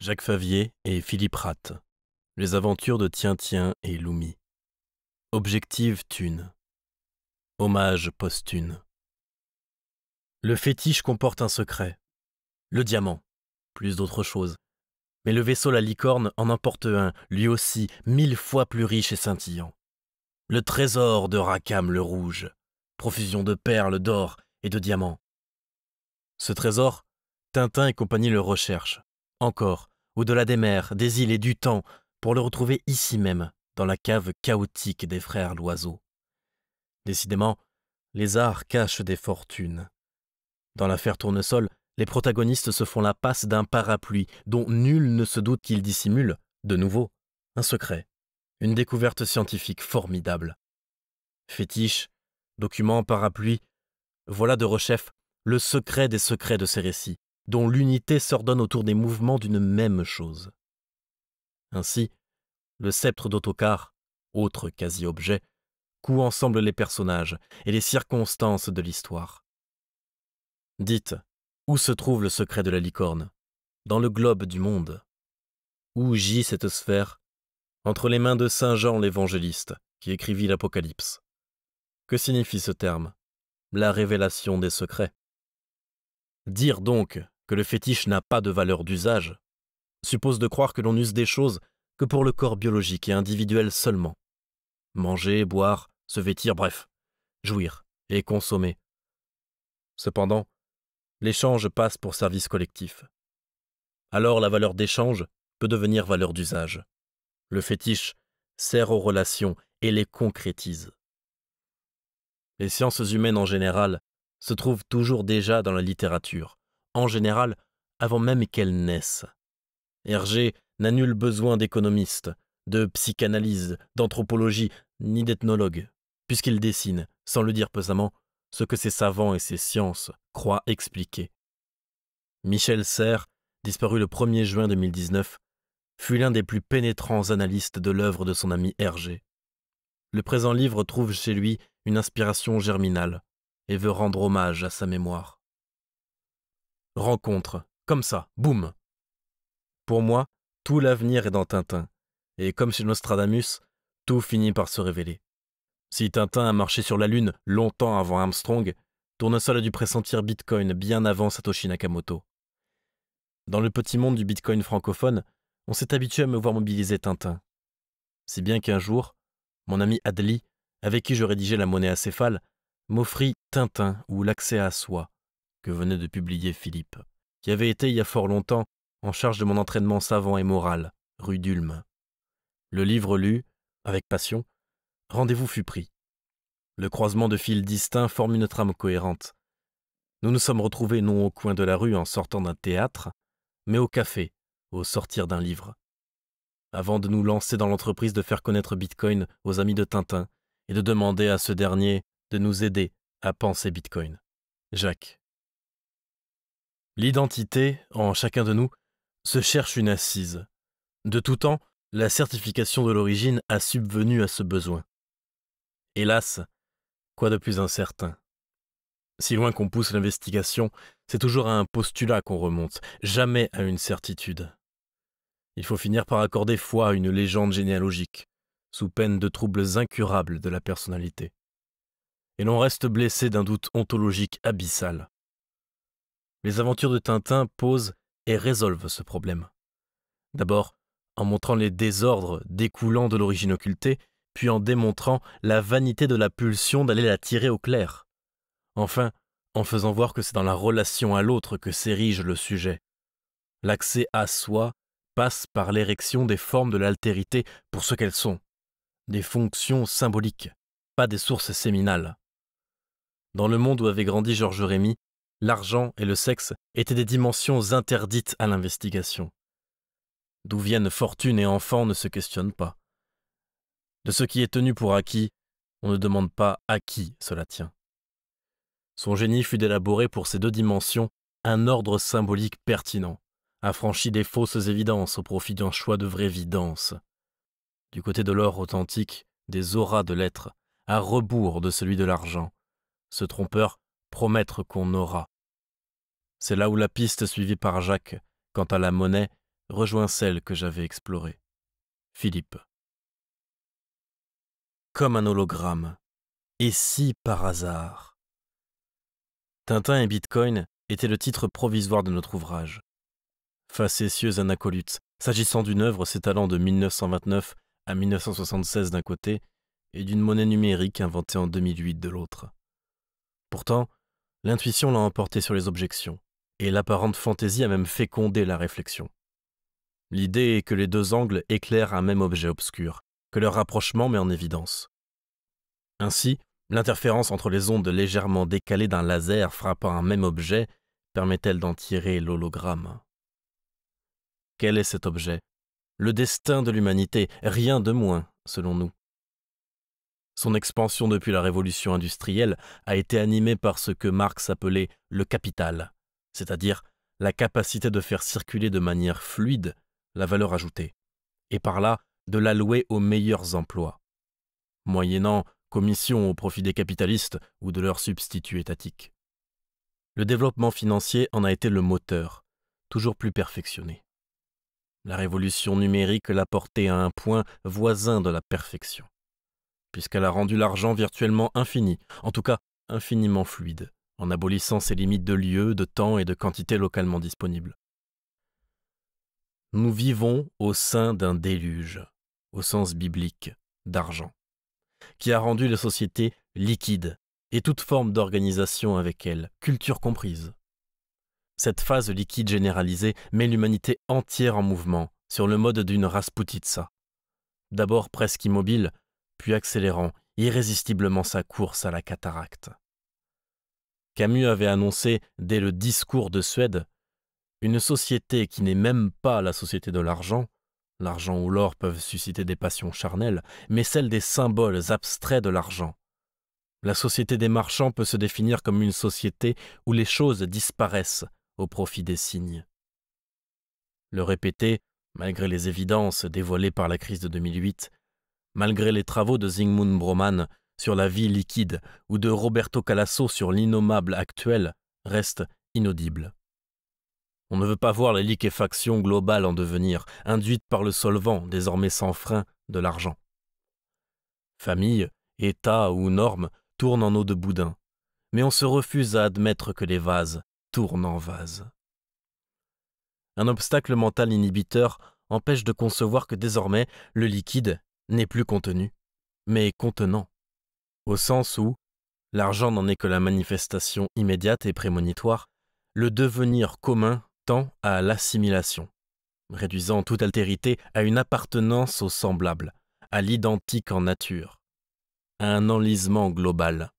Jacques Favier et Philippe Rat, Les aventures de tien et Loumi. Objective Thune. Hommage posthume. Le fétiche comporte un secret. Le diamant, plus d'autre chose. Mais le vaisseau La Licorne en emporte un, lui aussi, mille fois plus riche et scintillant. Le trésor de Rakam le Rouge, profusion de perles, d'or et de diamants. Ce trésor, Tintin et compagnie le recherchent encore, au-delà des mers, des îles et du temps, pour le retrouver ici même, dans la cave chaotique des frères Loiseau. Décidément, les arts cachent des fortunes. Dans l'affaire Tournesol, les protagonistes se font la passe d'un parapluie dont nul ne se doute qu'il dissimule, de nouveau, un secret, une découverte scientifique formidable. Fétiche, document, parapluie, voilà de Rechef le secret des secrets de ces récits dont l'unité s'ordonne autour des mouvements d'une même chose. Ainsi, le sceptre d'Autocar, autre quasi-objet, coud ensemble les personnages et les circonstances de l'histoire. Dites, où se trouve le secret de la licorne Dans le globe du monde. Où gît cette sphère Entre les mains de Saint Jean l'évangéliste, qui écrivit l'Apocalypse. Que signifie ce terme La révélation des secrets. Dire donc que le fétiche n'a pas de valeur d'usage, suppose de croire que l'on use des choses que pour le corps biologique et individuel seulement. Manger, boire, se vêtir, bref, jouir et consommer. Cependant, l'échange passe pour service collectif. Alors la valeur d'échange peut devenir valeur d'usage. Le fétiche sert aux relations et les concrétise. Les sciences humaines en général se trouvent toujours déjà dans la littérature, en général avant même qu'elles naissent. Hergé n'a nul besoin d'économiste, de psychanalyse, d'anthropologie, ni d'ethnologue, puisqu'il dessine, sans le dire pesamment, ce que ses savants et ses sciences croient expliquer. Michel Serres, disparu le 1er juin 2019, fut l'un des plus pénétrants analystes de l'œuvre de son ami Hergé. Le présent livre trouve chez lui une inspiration germinale et veut rendre hommage à sa mémoire rencontre, comme ça, boum. Pour moi, tout l'avenir est dans Tintin, et comme chez Nostradamus, tout finit par se révéler. Si Tintin a marché sur la Lune longtemps avant Armstrong, Tournesol a dû pressentir Bitcoin bien avant Satoshi Nakamoto. Dans le petit monde du Bitcoin francophone, on s'est habitué à me voir mobiliser Tintin. Si bien qu'un jour, mon ami Adli, avec qui je rédigeais la monnaie acéphale, m'offrit Tintin ou l'accès à soi, que venait de publier Philippe, qui avait été il y a fort longtemps en charge de mon entraînement savant et moral, rue Dulme. Le livre lu, avec passion, rendez-vous fut pris. Le croisement de fils distincts forme une trame cohérente. Nous nous sommes retrouvés non au coin de la rue en sortant d'un théâtre, mais au café, au sortir d'un livre. Avant de nous lancer dans l'entreprise de faire connaître Bitcoin aux amis de Tintin et de demander à ce dernier de nous aider à penser Bitcoin. Jacques. L'identité, en chacun de nous, se cherche une assise. De tout temps, la certification de l'origine a subvenu à ce besoin. Hélas, quoi de plus incertain Si loin qu'on pousse l'investigation, c'est toujours à un postulat qu'on remonte, jamais à une certitude. Il faut finir par accorder foi à une légende généalogique, sous peine de troubles incurables de la personnalité. Et l'on reste blessé d'un doute ontologique abyssal. Les aventures de Tintin posent et résolvent ce problème. D'abord, en montrant les désordres découlant de l'origine occultée, puis en démontrant la vanité de la pulsion d'aller la tirer au clair. Enfin, en faisant voir que c'est dans la relation à l'autre que s'érige le sujet. L'accès à soi passe par l'érection des formes de l'altérité pour ce qu'elles sont, des fonctions symboliques, pas des sources séminales. Dans le monde où avait grandi Georges Rémy, l'argent et le sexe étaient des dimensions interdites à l'investigation. D'où viennent fortune et enfants ne se questionnent pas. De ce qui est tenu pour acquis, on ne demande pas à qui cela tient. Son génie fut d'élaborer pour ces deux dimensions un ordre symbolique pertinent, affranchi des fausses évidences au profit d'un choix de vraie évidence Du côté de l'or authentique, des auras de l'être, à rebours de celui de l'argent. Ce trompeur promettre qu'on aura. C'est là où la piste suivie par Jacques quant à la monnaie rejoint celle que j'avais explorée. Philippe. Comme un hologramme. Et si par hasard Tintin et Bitcoin étaient le titre provisoire de notre ouvrage. Facétieux anacolutes, s'agissant d'une œuvre s'étalant de 1929 à 1976 d'un côté et d'une monnaie numérique inventée en 2008 de l'autre. Pourtant, L'intuition l'a emporté sur les objections, et l'apparente fantaisie a même fécondé la réflexion. L'idée est que les deux angles éclairent un même objet obscur, que leur rapprochement met en évidence. Ainsi, l'interférence entre les ondes légèrement décalées d'un laser frappant un même objet permet-elle d'en tirer l'hologramme Quel est cet objet Le destin de l'humanité, rien de moins, selon nous. Son expansion depuis la révolution industrielle a été animée par ce que Marx appelait le capital, c'est-à-dire la capacité de faire circuler de manière fluide la valeur ajoutée, et par là de l'allouer aux meilleurs emplois, moyennant commission au profit des capitalistes ou de leurs substituts étatiques. Le développement financier en a été le moteur, toujours plus perfectionné. La révolution numérique l'a porté à un point voisin de la perfection puisqu'elle a rendu l'argent virtuellement infini, en tout cas infiniment fluide, en abolissant ses limites de lieu, de temps et de quantité localement disponibles. Nous vivons au sein d'un déluge, au sens biblique, d'argent, qui a rendu la société liquide et toute forme d'organisation avec elle, culture comprise. Cette phase liquide généralisée met l'humanité entière en mouvement, sur le mode d'une Rasputitsa. D'abord presque immobile, puis accélérant irrésistiblement sa course à la cataracte. Camus avait annoncé, dès le discours de Suède, une société qui n'est même pas la société de l'argent, l'argent ou l'or peuvent susciter des passions charnelles, mais celle des symboles abstraits de l'argent. La société des marchands peut se définir comme une société où les choses disparaissent au profit des signes. Le répéter, malgré les évidences dévoilées par la crise de 2008, malgré les travaux de Zygmunt Broman sur la vie liquide ou de Roberto Calasso sur l'innommable actuel, reste inaudible. On ne veut pas voir les liquéfaction globale en devenir, induite par le solvant, désormais sans frein, de l'argent. Famille, État ou normes tournent en eau de boudin, mais on se refuse à admettre que les vases tournent en vase. Un obstacle mental inhibiteur empêche de concevoir que désormais le liquide n'est plus contenu, mais contenant, au sens où l'argent n'en est que la manifestation immédiate et prémonitoire, le devenir commun tend à l'assimilation, réduisant toute altérité à une appartenance au semblable, à l'identique en nature, à un enlisement global.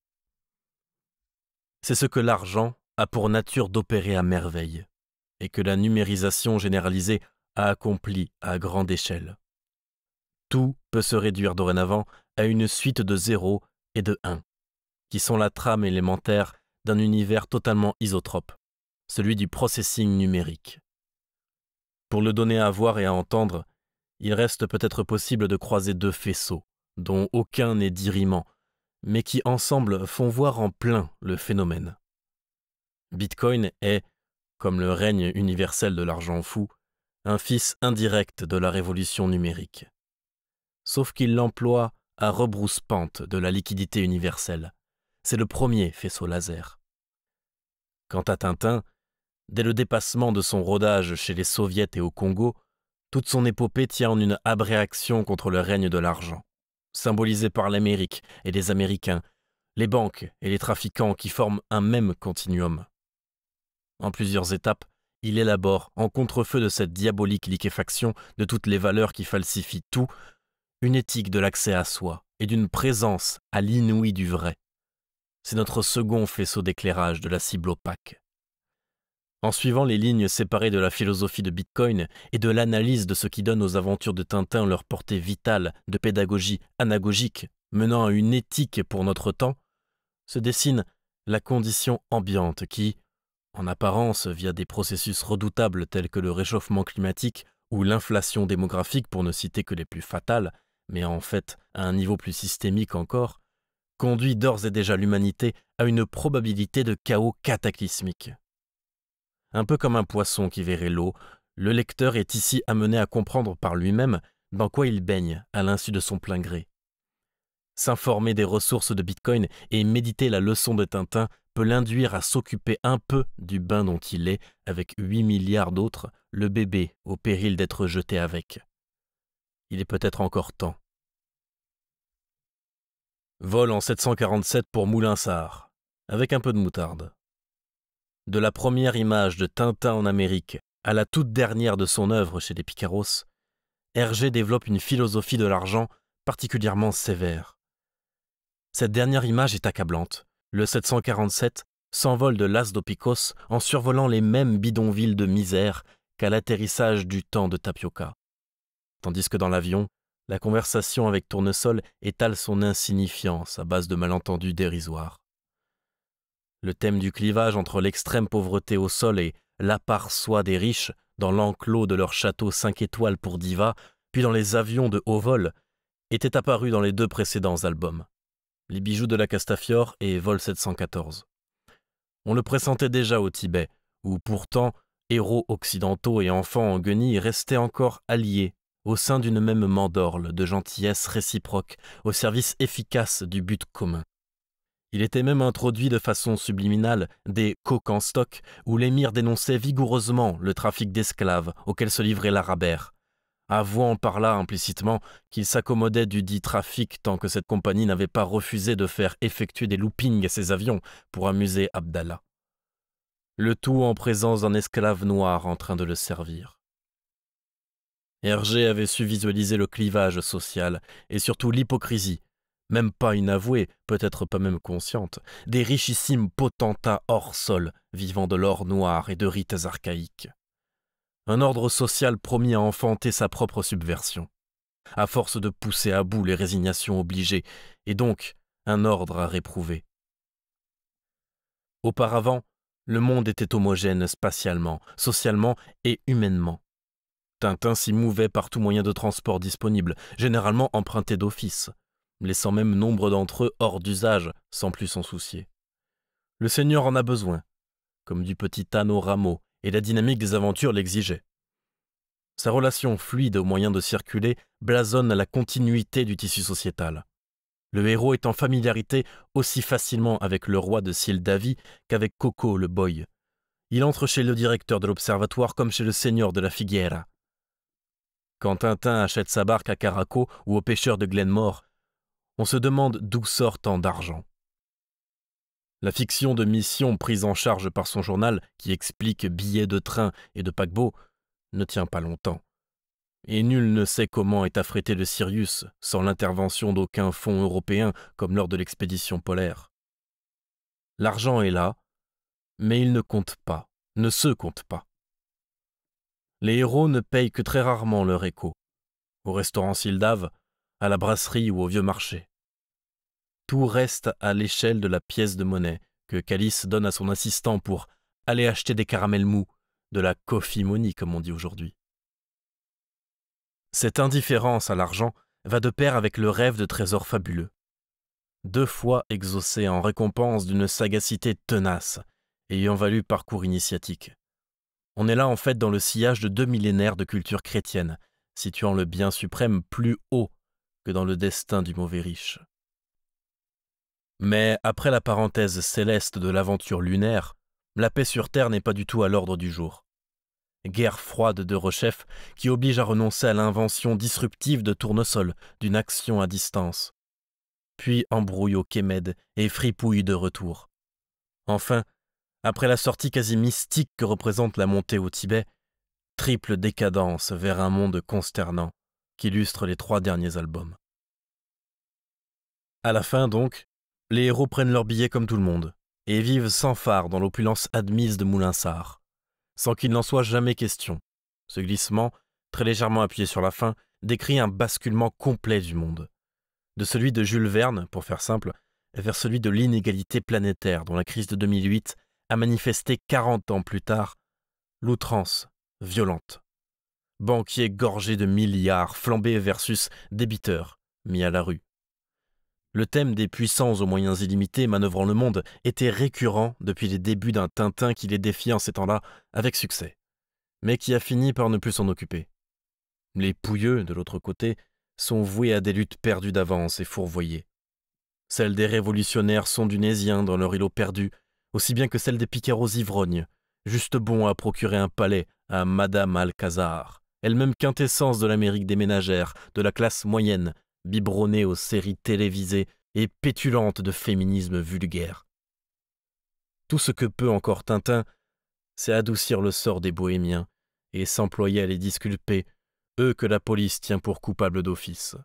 C'est ce que l'argent a pour nature d'opérer à merveille, et que la numérisation généralisée a accompli à grande échelle. Tout peut se réduire dorénavant à une suite de 0 et de 1, qui sont la trame élémentaire d'un univers totalement isotrope, celui du processing numérique. Pour le donner à voir et à entendre, il reste peut-être possible de croiser deux faisceaux, dont aucun n'est dirimant, mais qui ensemble font voir en plein le phénomène. Bitcoin est, comme le règne universel de l'argent fou, un fils indirect de la révolution numérique sauf qu'il l'emploie à rebrousse-pente de la liquidité universelle. C'est le premier faisceau laser. Quant à Tintin, dès le dépassement de son rodage chez les soviets et au Congo, toute son épopée tient en une abréaction contre le règne de l'argent, symbolisé par l'Amérique et les Américains, les banques et les trafiquants qui forment un même continuum. En plusieurs étapes, il élabore, en contrefeu de cette diabolique liquéfaction de toutes les valeurs qui falsifient tout, une éthique de l'accès à soi et d'une présence à l'inouï du vrai. C'est notre second faisceau d'éclairage de la cible opaque. En suivant les lignes séparées de la philosophie de Bitcoin et de l'analyse de ce qui donne aux aventures de Tintin leur portée vitale de pédagogie anagogique menant à une éthique pour notre temps, se dessine la condition ambiante qui, en apparence via des processus redoutables tels que le réchauffement climatique ou l'inflation démographique pour ne citer que les plus fatales, mais en fait à un niveau plus systémique encore, conduit d'ores et déjà l'humanité à une probabilité de chaos cataclysmique. Un peu comme un poisson qui verrait l'eau, le lecteur est ici amené à comprendre par lui-même dans quoi il baigne à l'insu de son plein gré. S'informer des ressources de Bitcoin et méditer la leçon de Tintin peut l'induire à s'occuper un peu du bain dont il est, avec 8 milliards d'autres, le bébé au péril d'être jeté avec. Il est peut-être encore temps Vol en 747 pour Moulinsart, avec un peu de moutarde. De la première image de Tintin en Amérique à la toute dernière de son œuvre chez les Picaros, Hergé développe une philosophie de l'argent particulièrement sévère. Cette dernière image est accablante. Le 747 s'envole de Las Dopicos en survolant les mêmes bidonvilles de misère qu'à l'atterrissage du temps de Tapioca. Tandis que dans l'avion, la conversation avec Tournesol étale son insignifiance à base de malentendus dérisoires. Le thème du clivage entre l'extrême pauvreté au sol et l'appart soi des riches dans l'enclos de leur château cinq étoiles pour diva, puis dans les avions de haut vol, était apparu dans les deux précédents albums, Les bijoux de la Castafiore et Vol 714. On le pressentait déjà au Tibet, où pourtant héros occidentaux et enfants en guenilles restaient encore alliés au sein d'une même mandorle de gentillesse réciproque, au service efficace du but commun. Il était même introduit de façon subliminale des coques en stock, où l'émir dénonçait vigoureusement le trafic d'esclaves auquel se livrait l'arabère, avouant par là implicitement qu'il s'accommodait du dit trafic tant que cette compagnie n'avait pas refusé de faire effectuer des loopings à ses avions pour amuser Abdallah. Le tout en présence d'un esclave noir en train de le servir. Hergé avait su visualiser le clivage social, et surtout l'hypocrisie, même pas inavouée, peut-être pas même consciente, des richissimes potentats hors sol, vivant de l'or noir et de rites archaïques. Un ordre social promis à enfanter sa propre subversion, à force de pousser à bout les résignations obligées, et donc un ordre à réprouver. Auparavant, le monde était homogène spatialement, socialement et humainement. Tintin s'y mouvait par tout moyen de transport disponible, généralement emprunté d'office, laissant même nombre d'entre eux hors d'usage, sans plus s'en soucier. Le Seigneur en a besoin, comme du petit Anneau rameau, et la dynamique des aventures l'exigeait. Sa relation fluide aux moyens de circuler blasonne la continuité du tissu sociétal. Le héros est en familiarité aussi facilement avec le roi de Sildavie qu'avec Coco le boy. Il entre chez le directeur de l'observatoire comme chez le seigneur de la Figuera quand Tintin achète sa barque à Caraco ou aux pêcheurs de Glenmore, on se demande d'où sort tant d'argent. La fiction de mission prise en charge par son journal, qui explique billets de train et de paquebot, ne tient pas longtemps. Et nul ne sait comment est affrété le Sirius sans l'intervention d'aucun fonds européen comme lors de l'expédition polaire. L'argent est là, mais il ne compte pas, ne se compte pas les héros ne payent que très rarement leur écho, au restaurant Sildave, à la brasserie ou au vieux marché. Tout reste à l'échelle de la pièce de monnaie que Calice donne à son assistant pour aller acheter des caramels mous, de la coffee money comme on dit aujourd'hui. Cette indifférence à l'argent va de pair avec le rêve de trésors fabuleux. Deux fois exaucé en récompense d'une sagacité tenace, ayant valu parcours initiatique. On est là en fait dans le sillage de deux millénaires de culture chrétienne, situant le bien suprême plus haut que dans le destin du mauvais riche. Mais après la parenthèse céleste de l'aventure lunaire, la paix sur Terre n'est pas du tout à l'ordre du jour. Guerre froide de Rochef qui oblige à renoncer à l'invention disruptive de tournesol, d'une action à distance. Puis embrouille au et fripouille de retour. Enfin, après la sortie quasi mystique que représente la montée au Tibet, triple décadence vers un monde consternant qu'illustrent les trois derniers albums. À la fin donc, les héros prennent leur billet comme tout le monde et vivent sans phare dans l'opulence admise de Moulinsart, sans qu'il n'en soit jamais question. Ce glissement, très légèrement appuyé sur la fin, décrit un basculement complet du monde. De celui de Jules Verne, pour faire simple, vers celui de l'inégalité planétaire dont la crise de 2008 a manifesté quarante ans plus tard l'outrance violente. Banquiers gorgés de milliards, flambés versus débiteurs, mis à la rue. Le thème des puissances aux moyens illimités manœuvrant le monde était récurrent depuis les débuts d'un Tintin qui les défiait en ces temps-là avec succès, mais qui a fini par ne plus s'en occuper. Les pouilleux, de l'autre côté, sont voués à des luttes perdues d'avance et fourvoyées. Celles des révolutionnaires sont dunésiens dans leur îlot perdu, aussi bien que celle des picaros ivrognes, juste bon à procurer un palais à Madame Alcazar, elle-même quintessence de l'Amérique des ménagères, de la classe moyenne, biberonnée aux séries télévisées et pétulante de féminisme vulgaire. Tout ce que peut encore Tintin, c'est adoucir le sort des bohémiens et s'employer à les disculper, eux que la police tient pour coupables d'office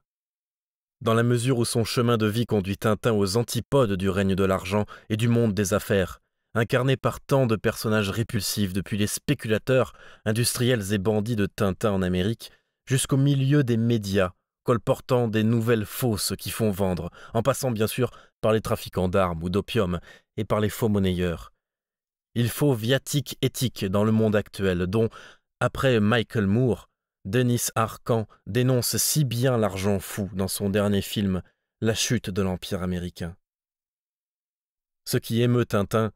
dans la mesure où son chemin de vie conduit Tintin aux antipodes du règne de l'argent et du monde des affaires, incarné par tant de personnages répulsifs depuis les spéculateurs, industriels et bandits de Tintin en Amérique, jusqu'au milieu des médias, colportant des nouvelles fausses qui font vendre, en passant bien sûr par les trafiquants d'armes ou d'opium et par les faux monnayeurs. Il faut viatique éthique dans le monde actuel, dont, après Michael Moore, Denis Arcan dénonce si bien l'argent fou dans son dernier film La chute de l'Empire américain. Ce qui émeut Tintin,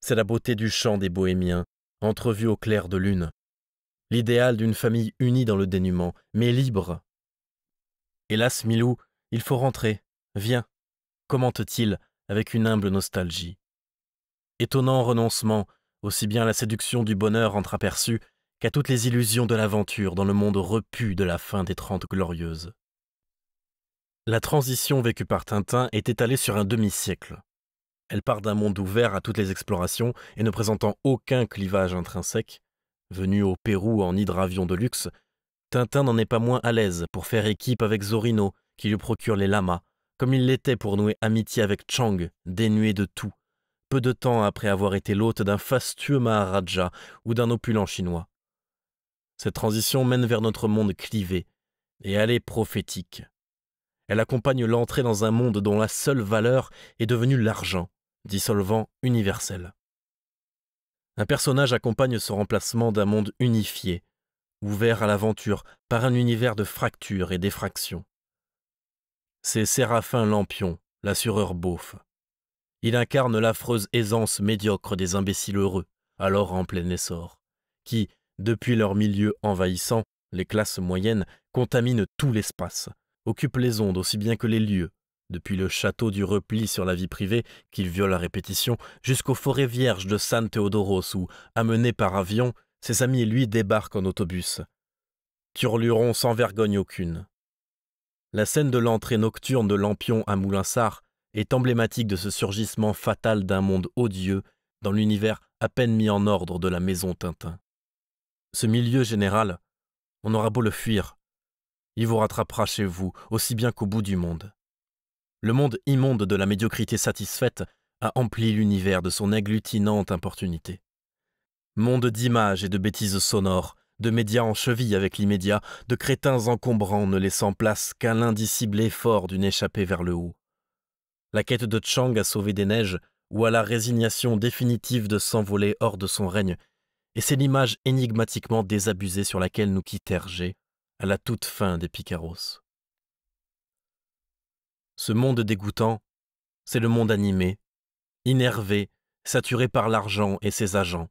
c'est la beauté du chant des bohémiens, entrevue au clair de lune, l'idéal d'une famille unie dans le dénuement, mais libre. Hélas, Milou, il faut rentrer, viens, commente-t-il avec une humble nostalgie. Étonnant renoncement, aussi bien la séduction du bonheur entre qu'à toutes les illusions de l'aventure dans le monde repu de la fin des Trente Glorieuses. La transition vécue par Tintin est étalée sur un demi-siècle. Elle part d'un monde ouvert à toutes les explorations et ne présentant aucun clivage intrinsèque. Venu au Pérou en hydravion de luxe, Tintin n'en est pas moins à l'aise pour faire équipe avec Zorino, qui lui procure les lamas, comme il l'était pour nouer amitié avec Chang, dénué de tout, peu de temps après avoir été l'hôte d'un fastueux Maharaja ou d'un opulent chinois. Cette transition mène vers notre monde clivé, et elle prophétique. Elle accompagne l'entrée dans un monde dont la seule valeur est devenue l'argent, dissolvant universel. Un personnage accompagne ce remplacement d'un monde unifié, ouvert à l'aventure, par un univers de fractures et d'effractions. C'est Séraphin Lampion, l'assureur beauf. Il incarne l'affreuse aisance médiocre des imbéciles heureux, alors en plein essor, qui, depuis leur milieu envahissant, les classes moyennes contaminent tout l'espace, occupent les ondes aussi bien que les lieux, depuis le château du repli sur la vie privée, qu'il viole à répétition, jusqu'aux forêts vierges de San Theodoros où, amené par avion, ses amis et lui débarquent en autobus. Turluron sans vergogne aucune. La scène de l'entrée nocturne de Lampion à Moulinsart est emblématique de ce surgissement fatal d'un monde odieux dans l'univers à peine mis en ordre de la maison Tintin. Ce milieu général, on aura beau le fuir, il vous rattrapera chez vous, aussi bien qu'au bout du monde. Le monde immonde de la médiocrité satisfaite a empli l'univers de son agglutinante importunité. Monde d'images et de bêtises sonores, de médias en cheville avec l'immédiat, de crétins encombrants ne laissant place qu'à l'indicible effort d'une échappée vers le haut. La quête de Chang à sauver des neiges, ou à la résignation définitive de s'envoler hors de son règne et c'est l'image énigmatiquement désabusée sur laquelle nous quitte à la toute fin des Picaros. Ce monde dégoûtant, c'est le monde animé, innervé, saturé par l'argent et ses agents.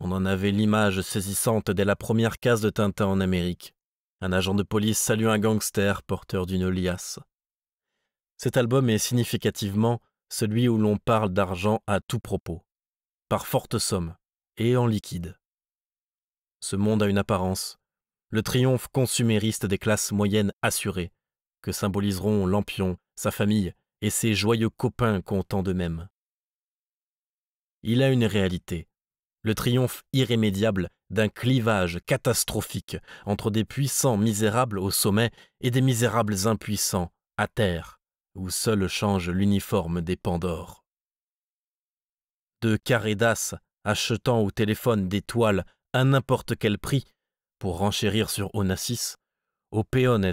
On en avait l'image saisissante dès la première case de Tintin en Amérique. Un agent de police salue un gangster porteur d'une liasse. Cet album est significativement celui où l'on parle d'argent à tout propos, par forte somme, et en liquide. Ce monde a une apparence, le triomphe consumériste des classes moyennes assurées, que symboliseront Lampion, sa famille et ses joyeux copains contents d'eux-mêmes. Il a une réalité, le triomphe irrémédiable d'un clivage catastrophique entre des puissants misérables au sommet et des misérables impuissants à terre, où seul change l'uniforme des Pandores. De Carédas achetant au téléphone des toiles à n'importe quel prix pour renchérir sur Onassis, aux péones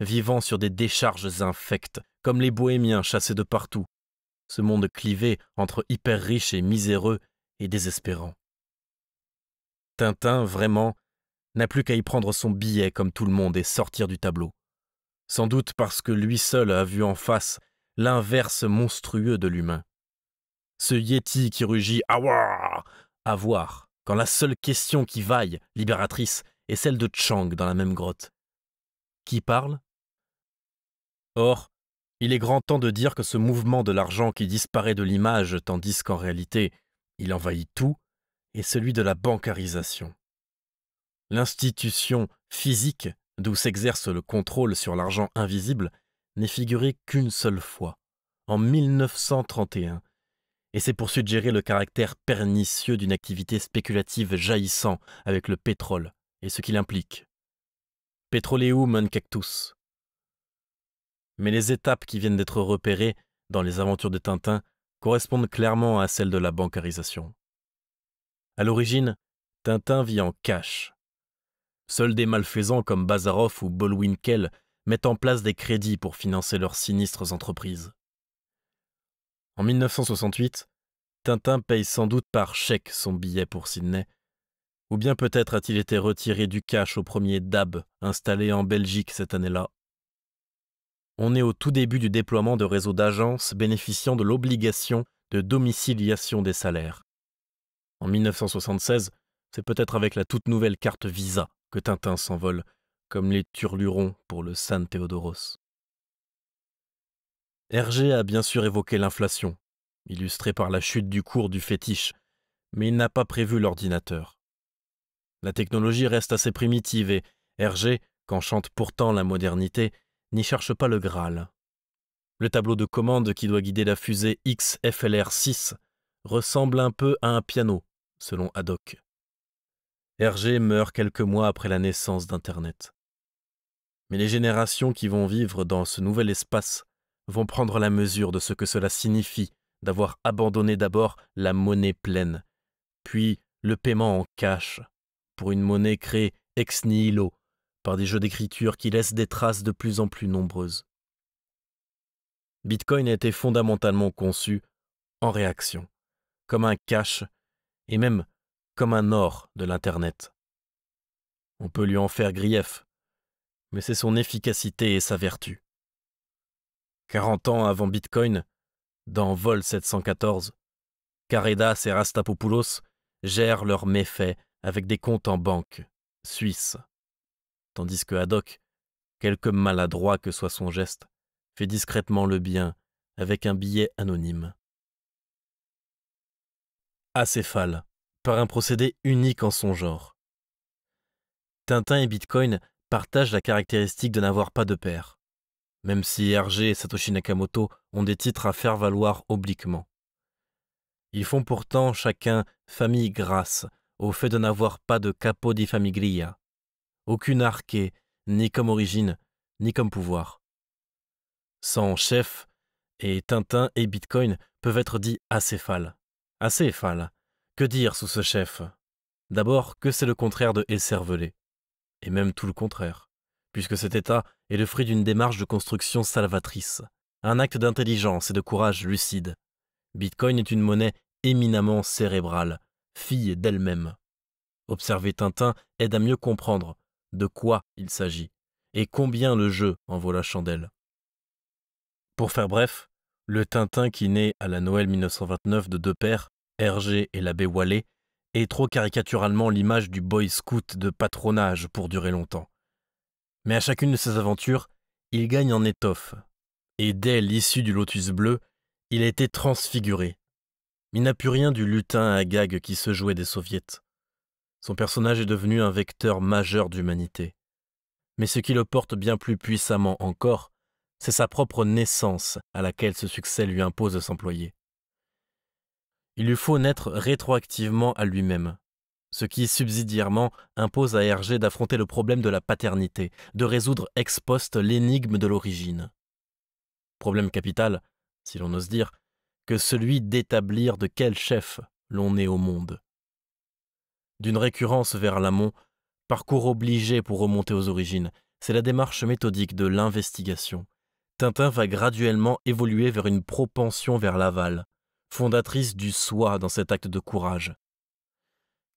vivant sur des décharges infectes, comme les bohémiens chassés de partout, ce monde clivé entre hyper riches et miséreux et désespérant. Tintin, vraiment, n'a plus qu'à y prendre son billet comme tout le monde et sortir du tableau. Sans doute parce que lui seul a vu en face l'inverse monstrueux de l'humain. Ce yéti qui rugit Awa avoir quand la seule question qui vaille, libératrice, est celle de Chang dans la même grotte Qui parle Or, il est grand temps de dire que ce mouvement de l'argent qui disparaît de l'image tandis qu'en réalité il envahit tout est celui de la bancarisation. L'institution physique d'où s'exerce le contrôle sur l'argent invisible n'est figurée qu'une seule fois, en 1931, et c'est pour suggérer le caractère pernicieux d'une activité spéculative jaillissant avec le pétrole et ce qu'il implique. Petroleum un cactus. Mais les étapes qui viennent d'être repérées dans les aventures de Tintin correspondent clairement à celles de la bancarisation. À l'origine, Tintin vit en cash. Seuls des malfaisants comme Bazarov ou Bolwinkel mettent en place des crédits pour financer leurs sinistres entreprises. En 1968, Tintin paye sans doute par chèque son billet pour Sydney. Ou bien peut-être a-t-il été retiré du cash au premier DAB installé en Belgique cette année-là. On est au tout début du déploiement de réseaux d'agences bénéficiant de l'obligation de domiciliation des salaires. En 1976, c'est peut-être avec la toute nouvelle carte Visa que Tintin s'envole, comme les Turlurons pour le San Theodoros. Hergé a bien sûr évoqué l'inflation, illustrée par la chute du cours du fétiche, mais il n'a pas prévu l'ordinateur. La technologie reste assez primitive et Hergé, chante pourtant la modernité, n'y cherche pas le Graal. Le tableau de commande qui doit guider la fusée XFLR-6 ressemble un peu à un piano, selon Haddock. Hergé meurt quelques mois après la naissance d'Internet. Mais les générations qui vont vivre dans ce nouvel espace vont prendre la mesure de ce que cela signifie d'avoir abandonné d'abord la monnaie pleine, puis le paiement en cash, pour une monnaie créée ex nihilo, par des jeux d'écriture qui laissent des traces de plus en plus nombreuses. Bitcoin a été fondamentalement conçu en réaction, comme un cash et même comme un or de l'Internet. On peut lui en faire grief, mais c'est son efficacité et sa vertu. 40 ans avant Bitcoin, dans Vol 714. Caredas et Rastapopoulos gèrent leurs méfaits avec des comptes en banque, suisse. Tandis que Haddock, quelque maladroit que soit son geste, fait discrètement le bien avec un billet anonyme. Acéphale, par un procédé unique en son genre. Tintin et Bitcoin partagent la caractéristique de n'avoir pas de père même si Hergé et Satoshi Nakamoto ont des titres à faire valoir obliquement. Ils font pourtant chacun famille grasse au fait de n'avoir pas de capo di famiglia, aucune arquée, ni comme origine, ni comme pouvoir. Sans chef, et Tintin et Bitcoin peuvent être dits acéphales. Acéphales, que dire sous ce chef D'abord que c'est le contraire de Cervelé. et même tout le contraire puisque cet état est le fruit d'une démarche de construction salvatrice, un acte d'intelligence et de courage lucide. Bitcoin est une monnaie éminemment cérébrale, fille d'elle-même. Observer Tintin aide à mieux comprendre de quoi il s'agit et combien le jeu en vaut la chandelle. Pour faire bref, le Tintin qui naît à la Noël 1929 de deux pères, Hergé et l'abbé Wallet, est trop caricaturalement l'image du boy scout de patronage pour durer longtemps. Mais à chacune de ses aventures, il gagne en étoffe. Et dès l'issue du lotus bleu, il a été transfiguré. Il n'a plus rien du lutin à gag qui se jouait des soviets. Son personnage est devenu un vecteur majeur d'humanité. Mais ce qui le porte bien plus puissamment encore, c'est sa propre naissance à laquelle ce succès lui impose de s'employer. Il lui faut naître rétroactivement à lui-même, ce qui subsidiairement impose à Hergé d'affronter le problème de la paternité, de résoudre ex post l'énigme de l'origine. Problème capital, si l'on ose dire, que celui d'établir de quel chef l'on est au monde. D'une récurrence vers l'amont, parcours obligé pour remonter aux origines, c'est la démarche méthodique de l'investigation. Tintin va graduellement évoluer vers une propension vers l'aval, fondatrice du soi dans cet acte de courage,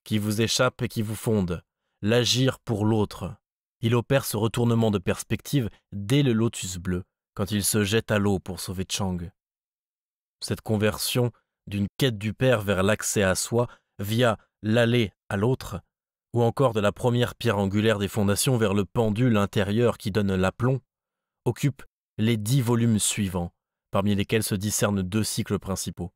qui vous échappe et qui vous fonde, l'agir pour l'autre. Il opère ce retournement de perspective dès le lotus bleu, quand il se jette à l'eau pour sauver Chang. Cette conversion d'une quête du Père vers l'accès à soi via l'aller à l'autre, ou encore de la première pierre angulaire des fondations vers le pendule intérieur qui donne l'aplomb, occupe les dix volumes suivants, parmi lesquels se discernent deux cycles principaux.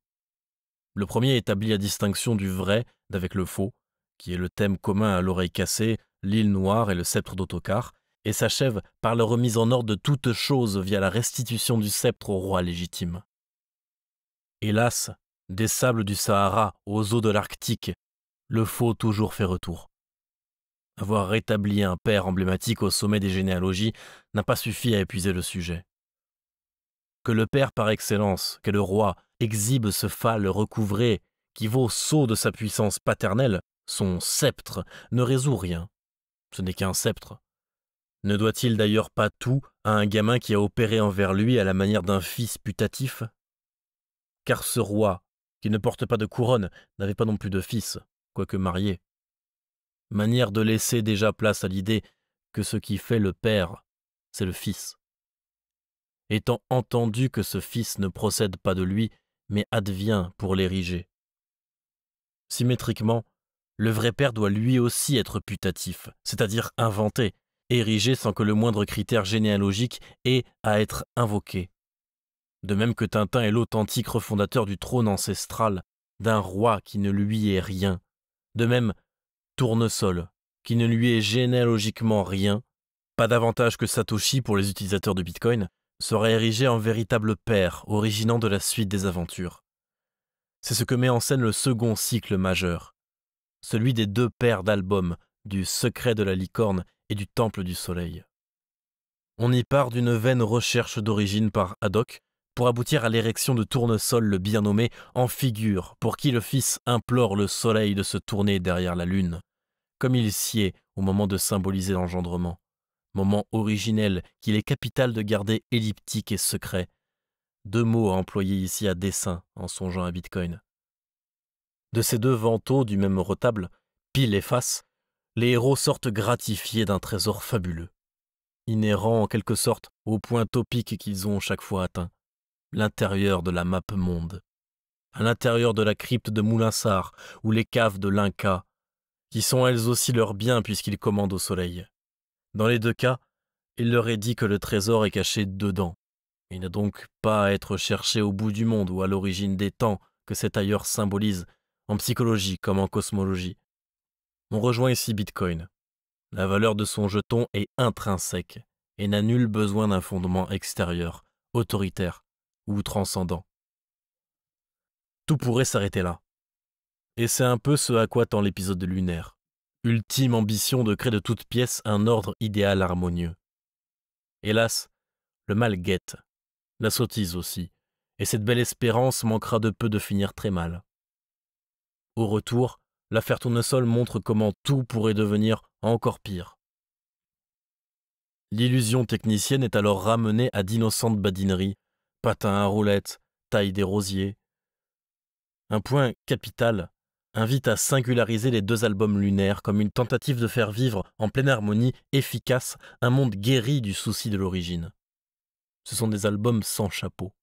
Le premier établit la distinction du vrai d'avec le faux, qui est le thème commun à l'oreille cassée, l'île noire et le sceptre d'Autocar, et s'achève par la remise en ordre de toutes choses via la restitution du sceptre au roi légitime. Hélas, des sables du Sahara aux eaux de l'Arctique, le faux toujours fait retour. Avoir rétabli un père emblématique au sommet des généalogies n'a pas suffi à épuiser le sujet. Que le père par excellence, qu'est le roi, exhibe ce phale recouvré qui vaut sceau de sa puissance paternelle, son sceptre ne résout rien. Ce n'est qu'un sceptre. Ne doit-il d'ailleurs pas tout à un gamin qui a opéré envers lui à la manière d'un fils putatif Car ce roi, qui ne porte pas de couronne, n'avait pas non plus de fils, quoique marié. Manière de laisser déjà place à l'idée que ce qui fait le père, c'est le fils. Étant entendu que ce fils ne procède pas de lui, mais advient pour l'ériger. Symétriquement, le vrai père doit lui aussi être putatif, c'est-à-dire inventé, érigé sans que le moindre critère généalogique ait à être invoqué. De même que Tintin est l'authentique refondateur du trône ancestral, d'un roi qui ne lui est rien. De même, Tournesol, qui ne lui est généalogiquement rien, pas davantage que Satoshi pour les utilisateurs de Bitcoin, sera érigé en véritable père originant de la suite des aventures. C'est ce que met en scène le second cycle majeur, celui des deux paires d'albums, du Secret de la licorne et du Temple du Soleil. On y part d'une vaine recherche d'origine par Haddock, pour aboutir à l'érection de Tournesol le bien nommé en figure, pour qui le Fils implore le Soleil de se tourner derrière la Lune, comme il sied au moment de symboliser l'engendrement moment originel qu'il est capital de garder elliptique et secret. Deux mots à employer ici à dessein en songeant à Bitcoin. De ces deux vantaux du même retable, pile et face, les héros sortent gratifiés d'un trésor fabuleux, inhérent en quelque sorte au point topique qu'ils ont chaque fois atteint, l'intérieur de la map monde, à l'intérieur de la crypte de Moulinsart ou les caves de l'Inca, qui sont elles aussi leurs biens puisqu'ils commandent au soleil. Dans les deux cas, il leur est dit que le trésor est caché dedans. Il n'a donc pas à être cherché au bout du monde ou à l'origine des temps que cet ailleurs symbolise, en psychologie comme en cosmologie. On rejoint ici Bitcoin. La valeur de son jeton est intrinsèque et n'a nul besoin d'un fondement extérieur, autoritaire ou transcendant. Tout pourrait s'arrêter là. Et c'est un peu ce à quoi tend l'épisode de lunaire ultime ambition de créer de toutes pièces un ordre idéal harmonieux. Hélas, le mal guette, la sottise aussi, et cette belle espérance manquera de peu de finir très mal. Au retour, l'affaire Tournesol montre comment tout pourrait devenir encore pire. L'illusion technicienne est alors ramenée à d'innocentes badineries, patins à roulettes, taille des rosiers. Un point capital invite à singulariser les deux albums lunaires comme une tentative de faire vivre, en pleine harmonie, efficace, un monde guéri du souci de l'origine. Ce sont des albums sans chapeau,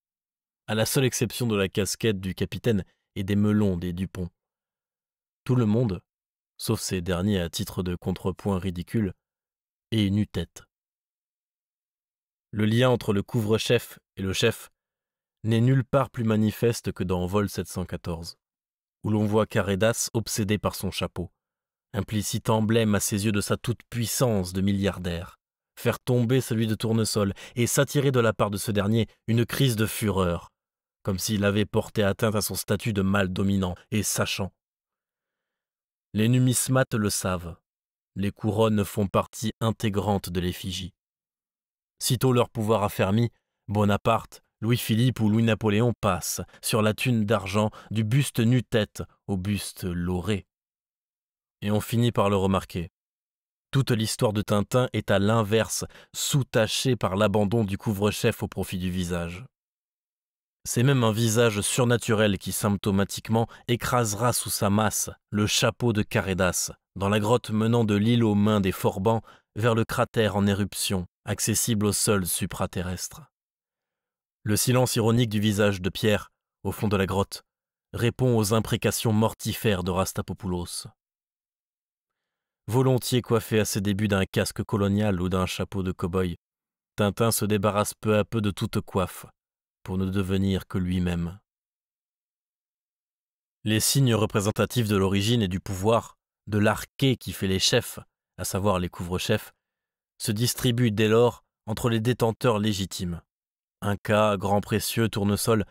à la seule exception de la casquette du capitaine et des melons des Dupont. Tout le monde, sauf ces derniers à titre de contrepoint ridicule, est une tête. Le lien entre le couvre-chef et le chef n'est nulle part plus manifeste que dans Vol 714 où l'on voit Carédas obsédé par son chapeau, implicite emblème à ses yeux de sa toute-puissance de milliardaire, faire tomber celui de Tournesol et s'attirer de la part de ce dernier une crise de fureur, comme s'il avait porté atteinte à son statut de mâle dominant et sachant. Les numismates le savent. Les couronnes font partie intégrante de l'effigie. Sitôt leur pouvoir affermi, Bonaparte, Louis-Philippe ou Louis-Napoléon passent, sur la thune d'argent, du buste nu-tête au buste lauré. Et on finit par le remarquer. Toute l'histoire de Tintin est à l'inverse, sous-tachée par l'abandon du couvre-chef au profit du visage. C'est même un visage surnaturel qui symptomatiquement écrasera sous sa masse le chapeau de Carédas, dans la grotte menant de l'île aux mains des Forbans vers le cratère en éruption, accessible au sol supraterrestre. Le silence ironique du visage de Pierre, au fond de la grotte, répond aux imprécations mortifères de Rastapopoulos. Volontiers coiffé à ses débuts d'un casque colonial ou d'un chapeau de cow-boy, Tintin se débarrasse peu à peu de toute coiffe pour ne devenir que lui-même. Les signes représentatifs de l'origine et du pouvoir, de l'arqué qui fait les chefs, à savoir les couvre-chefs, se distribuent dès lors entre les détenteurs légitimes. Un cas Grand Précieux, Tournesol,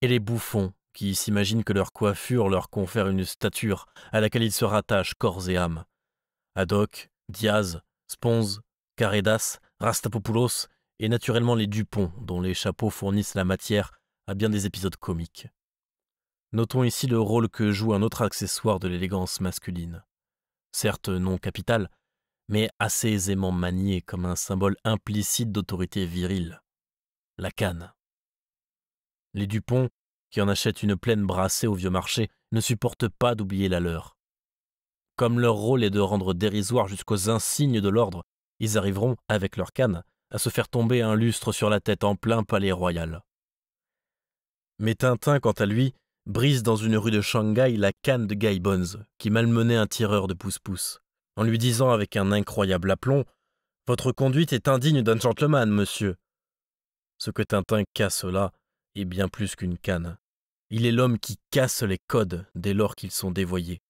et les bouffons qui s'imaginent que leur coiffure leur confère une stature à laquelle ils se rattachent corps et âme. Haddock, Diaz, Sponze, Caredas, Rastapopoulos et naturellement les Dupont, dont les chapeaux fournissent la matière à bien des épisodes comiques. Notons ici le rôle que joue un autre accessoire de l'élégance masculine. Certes non capital, mais assez aisément manié comme un symbole implicite d'autorité virile la canne. Les Dupont, qui en achètent une pleine brassée au vieux marché, ne supportent pas d'oublier la leur. Comme leur rôle est de rendre dérisoire jusqu'aux insignes de l'ordre, ils arriveront, avec leur canne, à se faire tomber un lustre sur la tête en plein palais royal. Mais Tintin, quant à lui, brise dans une rue de Shanghai la canne de Guy Bones, qui malmenait un tireur de pouce-pouce, en lui disant avec un incroyable aplomb Votre conduite est indigne d'un gentleman, monsieur. Ce que Tintin casse là est bien plus qu'une canne. Il est l'homme qui casse les codes dès lors qu'ils sont dévoyés.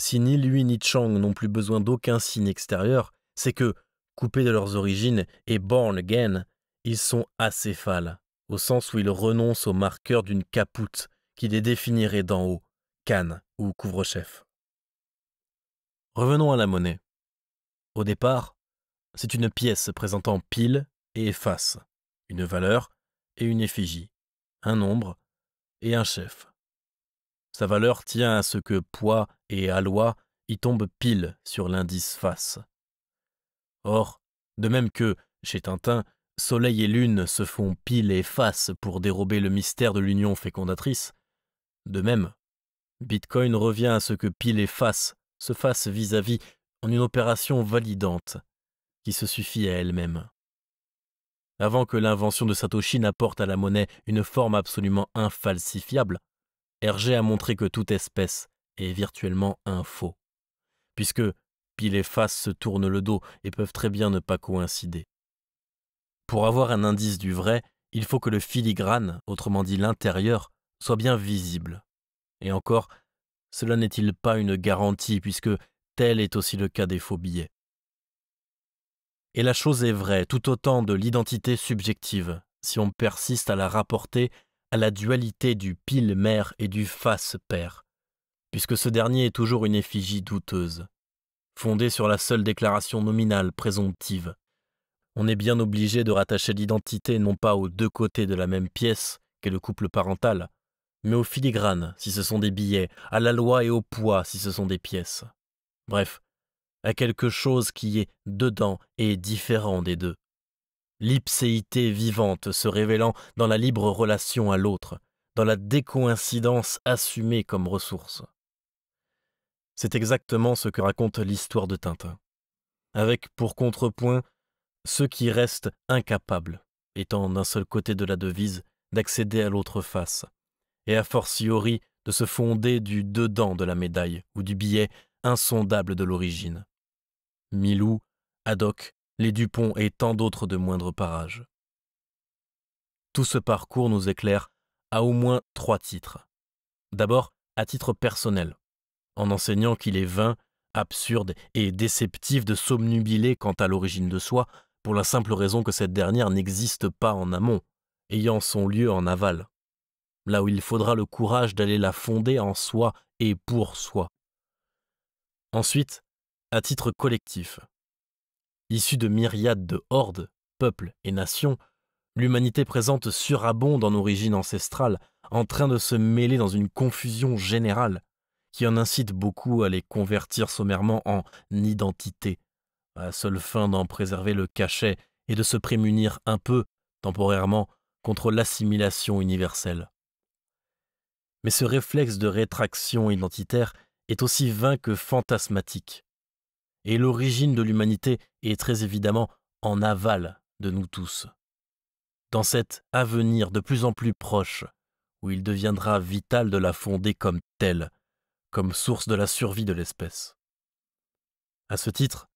Si ni lui ni Chang n'ont plus besoin d'aucun signe extérieur, c'est que, coupés de leurs origines et born again, ils sont acéphales, au sens où ils renoncent au marqueur d'une capoute qui les définirait d'en haut, canne ou couvre-chef. Revenons à la monnaie. Au départ, c'est une pièce présentant pile et efface une valeur et une effigie, un nombre et un chef. Sa valeur tient à ce que poids et aloi y tombent pile sur l'indice face. Or, de même que, chez Tintin, soleil et lune se font pile et face pour dérober le mystère de l'union fécondatrice, de même, Bitcoin revient à ce que pile et face se fassent vis-à-vis en une opération validante, qui se suffit à elle-même avant que l'invention de Satoshi n'apporte à la monnaie une forme absolument infalsifiable, Hergé a montré que toute espèce est virtuellement un faux, puisque pile et face se tournent le dos et peuvent très bien ne pas coïncider. Pour avoir un indice du vrai, il faut que le filigrane, autrement dit l'intérieur, soit bien visible. Et encore, cela n'est-il pas une garantie puisque tel est aussi le cas des faux billets et la chose est vraie tout autant de l'identité subjective, si on persiste à la rapporter à la dualité du pile-mère et du face-père, puisque ce dernier est toujours une effigie douteuse, fondée sur la seule déclaration nominale présomptive. On est bien obligé de rattacher l'identité non pas aux deux côtés de la même pièce qu'est le couple parental, mais aux filigranes si ce sont des billets, à la loi et au poids si ce sont des pièces. Bref, à quelque chose qui est dedans et différent des deux. L'ipséité vivante se révélant dans la libre relation à l'autre, dans la décoïncidence assumée comme ressource. C'est exactement ce que raconte l'histoire de Tintin, avec pour contrepoint ceux qui restent incapables, étant d'un seul côté de la devise, d'accéder à l'autre face, et a fortiori de se fonder du dedans de la médaille ou du billet Insondable de l'origine. Milou, Haddock, les Dupont et tant d'autres de moindre parage. Tout ce parcours nous éclaire à au moins trois titres. D'abord, à titre personnel, en enseignant qu'il est vain, absurde et déceptif de somnubiler quant à l'origine de soi, pour la simple raison que cette dernière n'existe pas en amont, ayant son lieu en aval, là où il faudra le courage d'aller la fonder en soi et pour soi, Ensuite, à titre collectif. issu de myriades de hordes, peuples et nations, l'humanité présente surabonde en origines ancestrales, en train de se mêler dans une confusion générale qui en incite beaucoup à les convertir sommairement en identité, à seule fin d'en préserver le cachet et de se prémunir un peu, temporairement, contre l'assimilation universelle. Mais ce réflexe de rétraction identitaire est aussi vain que fantasmatique. Et l'origine de l'humanité est très évidemment en aval de nous tous. Dans cet avenir de plus en plus proche, où il deviendra vital de la fonder comme telle, comme source de la survie de l'espèce. À ce titre,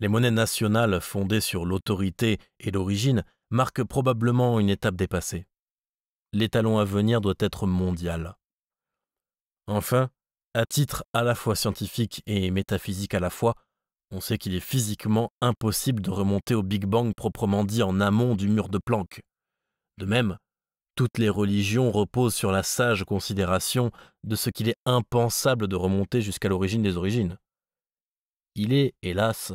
les monnaies nationales fondées sur l'autorité et l'origine marquent probablement une étape dépassée. L'étalon à venir doit être mondial. Enfin, à titre à la fois scientifique et métaphysique à la fois, on sait qu'il est physiquement impossible de remonter au Big Bang proprement dit en amont du mur de Planck. De même, toutes les religions reposent sur la sage considération de ce qu'il est impensable de remonter jusqu'à l'origine des origines. Il est, hélas,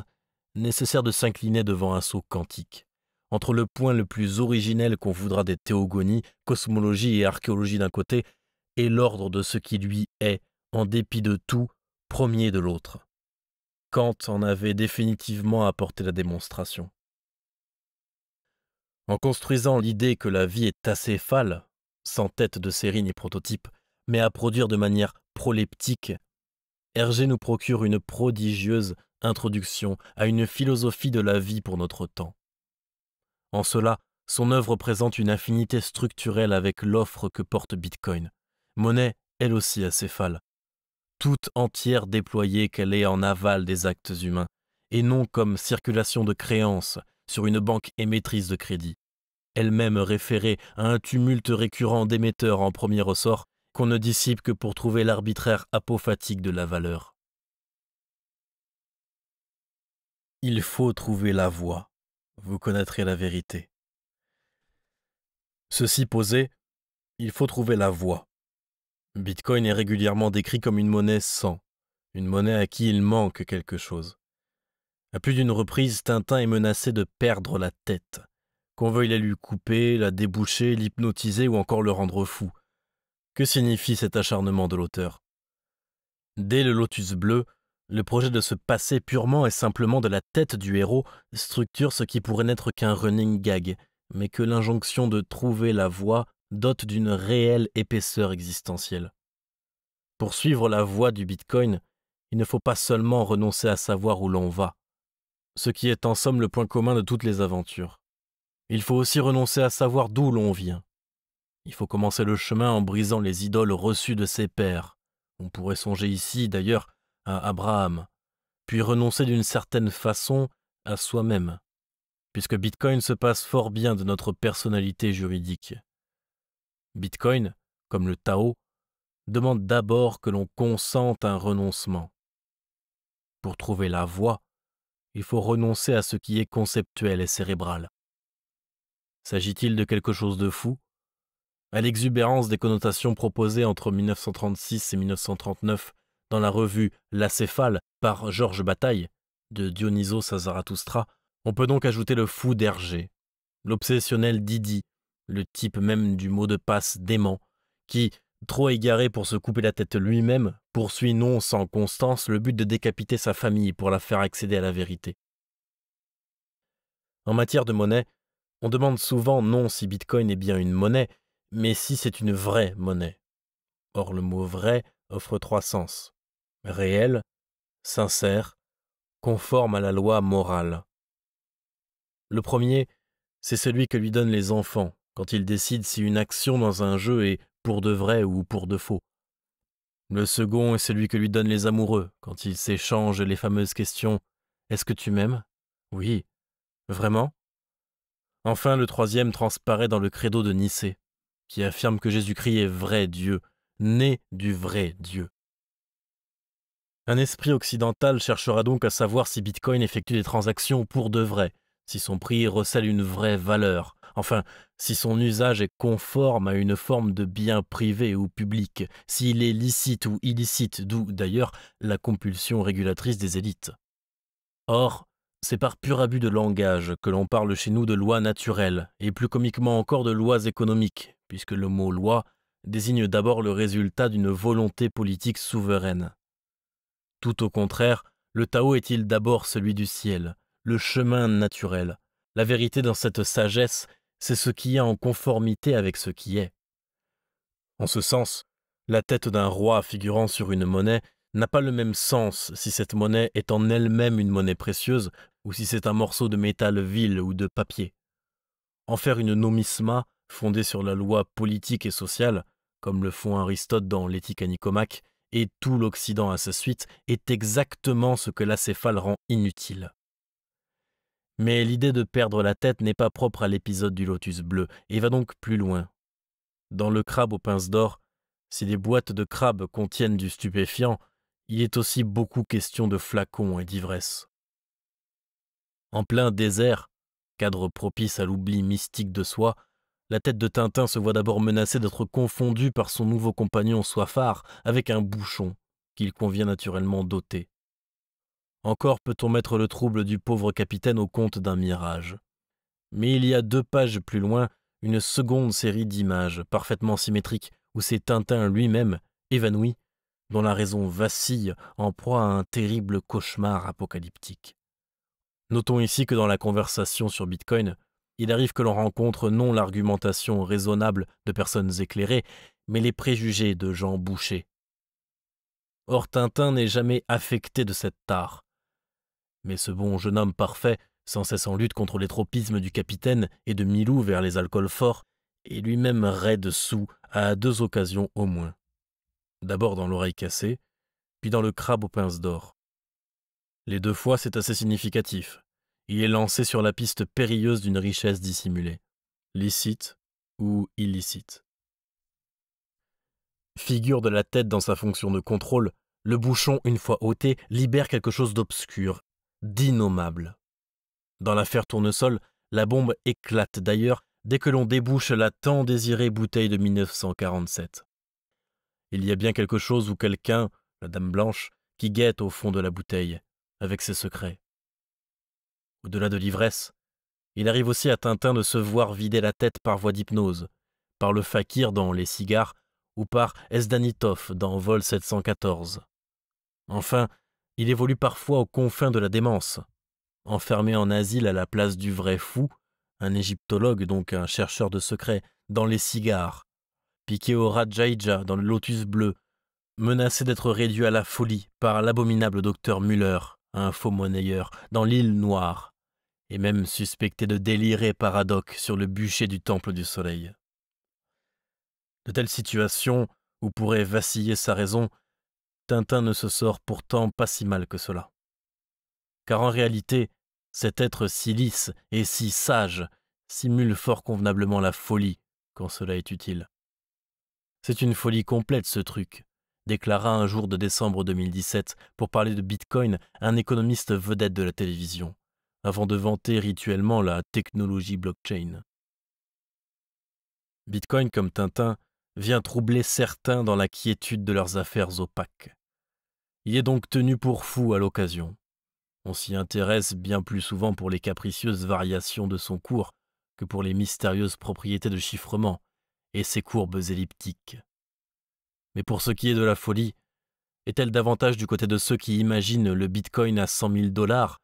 nécessaire de s'incliner devant un saut quantique, entre le point le plus originel qu'on voudra des théogonies, cosmologie et archéologie d'un côté, et l'ordre de ce qui lui est en dépit de tout, premier de l'autre. Kant en avait définitivement apporté la démonstration. En construisant l'idée que la vie est assez acéphale, sans tête de série ni prototype, mais à produire de manière proleptique, Hergé nous procure une prodigieuse introduction à une philosophie de la vie pour notre temps. En cela, son œuvre présente une affinité structurelle avec l'offre que porte Bitcoin, monnaie elle aussi acéphale, toute entière déployée qu'elle est en aval des actes humains, et non comme circulation de créances sur une banque émettrice de crédit, elle-même référée à un tumulte récurrent d'émetteurs en premier ressort qu'on ne dissipe que pour trouver l'arbitraire apophatique de la valeur. Il faut trouver la voie, vous connaîtrez la vérité. Ceci posé, il faut trouver la voie. Bitcoin est régulièrement décrit comme une monnaie sans, une monnaie à qui il manque quelque chose. À plus d'une reprise, Tintin est menacé de perdre la tête, qu'on veuille la lui couper, la déboucher, l'hypnotiser ou encore le rendre fou. Que signifie cet acharnement de l'auteur Dès le Lotus bleu, le projet de se passer purement et simplement de la tête du héros structure ce qui pourrait n'être qu'un running gag, mais que l'injonction de trouver la voie dote d'une réelle épaisseur existentielle. Pour suivre la voie du Bitcoin, il ne faut pas seulement renoncer à savoir où l'on va, ce qui est en somme le point commun de toutes les aventures. Il faut aussi renoncer à savoir d'où l'on vient. Il faut commencer le chemin en brisant les idoles reçues de ses pères. On pourrait songer ici, d'ailleurs, à Abraham, puis renoncer d'une certaine façon à soi-même, puisque Bitcoin se passe fort bien de notre personnalité juridique. Bitcoin, comme le Tao, demande d'abord que l'on consente un renoncement. Pour trouver la voie, il faut renoncer à ce qui est conceptuel et cérébral. S'agit-il de quelque chose de fou À l'exubérance des connotations proposées entre 1936 et 1939 dans la revue L'acéphale par Georges Bataille de Dionysos à on peut donc ajouter le fou d'Hergé, l'obsessionnel Didi le type même du mot de passe dément, qui, trop égaré pour se couper la tête lui-même, poursuit non sans constance le but de décapiter sa famille pour la faire accéder à la vérité. En matière de monnaie, on demande souvent non si Bitcoin est bien une monnaie, mais si c'est une vraie monnaie. Or le mot vrai offre trois sens. Réel, sincère, conforme à la loi morale. Le premier, c'est celui que lui donnent les enfants, quand il décide si une action dans un jeu est pour de vrai ou pour de faux. Le second est celui que lui donnent les amoureux, quand ils s'échangent les fameuses questions Est-ce que tu m'aimes Oui. Vraiment Enfin, le troisième transparaît dans le credo de Nicée, qui affirme que Jésus-Christ est vrai Dieu, né du vrai Dieu. Un esprit occidental cherchera donc à savoir si Bitcoin effectue des transactions pour de vrai, si son prix recèle une vraie valeur, enfin, si son usage est conforme à une forme de bien privé ou public, s'il est licite ou illicite, d'où d'ailleurs la compulsion régulatrice des élites. Or, c'est par pur abus de langage que l'on parle chez nous de lois naturelles, et plus comiquement encore de lois économiques, puisque le mot loi désigne d'abord le résultat d'une volonté politique souveraine. Tout au contraire, le Tao est-il d'abord celui du ciel, le chemin naturel. La vérité dans cette sagesse, c'est ce qui est en conformité avec ce qui est. En ce sens, la tête d'un roi figurant sur une monnaie n'a pas le même sens si cette monnaie est en elle-même une monnaie précieuse ou si c'est un morceau de métal vil ou de papier. En faire une nomisma fondée sur la loi politique et sociale, comme le font Aristote dans l'éthique à et tout l'Occident à sa suite, est exactement ce que l'acéphale rend inutile. Mais l'idée de perdre la tête n'est pas propre à l'épisode du lotus bleu, et va donc plus loin. Dans le crabe aux pinces d'or, si les boîtes de crabe contiennent du stupéfiant, il est aussi beaucoup question de flacons et d'ivresse. En plein désert, cadre propice à l'oubli mystique de soi, la tête de Tintin se voit d'abord menacée d'être confondue par son nouveau compagnon soifard avec un bouchon qu'il convient naturellement d'ôter. Encore peut-on mettre le trouble du pauvre capitaine au compte d'un mirage. Mais il y a deux pages plus loin, une seconde série d'images, parfaitement symétriques, où c'est Tintin lui-même, évanoui, dont la raison vacille en proie à un terrible cauchemar apocalyptique. Notons ici que dans la conversation sur Bitcoin, il arrive que l'on rencontre non l'argumentation raisonnable de personnes éclairées, mais les préjugés de gens bouchés. Or Tintin n'est jamais affecté de cette tare. Mais ce bon jeune homme parfait, sans cesse en lutte contre les tropismes du capitaine et de Milou vers les alcools forts, est lui-même raide sous à deux occasions au moins. D'abord dans l'oreille cassée, puis dans le crabe aux pinces d'or. Les deux fois, c'est assez significatif. Il est lancé sur la piste périlleuse d'une richesse dissimulée, licite ou illicite. Figure de la tête dans sa fonction de contrôle, le bouchon, une fois ôté, libère quelque chose d'obscur, d'innommable. Dans l'affaire Tournesol, la bombe éclate d'ailleurs dès que l'on débouche la tant désirée bouteille de 1947. Il y a bien quelque chose ou quelqu'un, la Dame Blanche, qui guette au fond de la bouteille, avec ses secrets. Au-delà de l'ivresse, il arrive aussi à Tintin de se voir vider la tête par voie d'hypnose, par le fakir dans Les cigares ou par Esdanitov dans Vol 714. Enfin, il évolue parfois aux confins de la démence. Enfermé en asile à la place du vrai fou, un égyptologue, donc un chercheur de secrets dans les cigares, piqué au Rajaïja dans le lotus bleu, menacé d'être réduit à la folie par l'abominable docteur Muller, un faux monnayeur, dans l'île noire, et même suspecté de délirer paradoxe sur le bûcher du temple du soleil. De telles situations, où pourrait vaciller sa raison, Tintin ne se sort pourtant pas si mal que cela. Car en réalité, cet être si lisse et si sage simule fort convenablement la folie, quand cela est utile. C'est une folie complète ce truc, déclara un jour de décembre 2017 pour parler de Bitcoin un économiste vedette de la télévision, avant de vanter rituellement la technologie blockchain. Bitcoin comme Tintin vient troubler certains dans la quiétude de leurs affaires opaques. Il est donc tenu pour fou à l'occasion. On s'y intéresse bien plus souvent pour les capricieuses variations de son cours que pour les mystérieuses propriétés de chiffrement et ses courbes elliptiques. Mais pour ce qui est de la folie, est-elle davantage du côté de ceux qui imaginent le bitcoin à cent mille dollars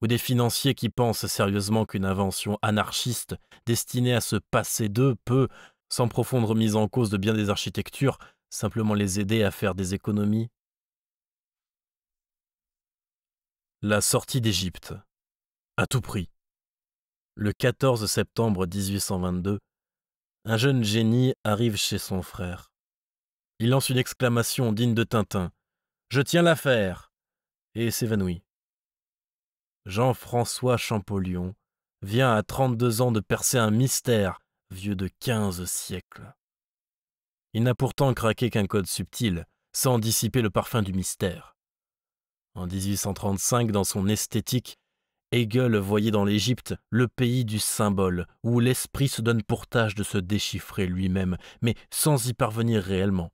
ou des financiers qui pensent sérieusement qu'une invention anarchiste destinée à se passer d'eux peut, sans profonde remise en cause de bien des architectures, simplement les aider à faire des économies. La sortie d'Égypte. À tout prix. Le 14 septembre 1822, un jeune génie arrive chez son frère. Il lance une exclamation digne de Tintin. Je tiens l'affaire et s'évanouit. Jean-François Champollion vient à 32 ans de percer un mystère vieux de quinze siècles. Il n'a pourtant craqué qu'un code subtil, sans dissiper le parfum du mystère. En 1835, dans son esthétique, Hegel voyait dans l'Égypte le pays du symbole, où l'esprit se donne pour tâche de se déchiffrer lui-même, mais sans y parvenir réellement.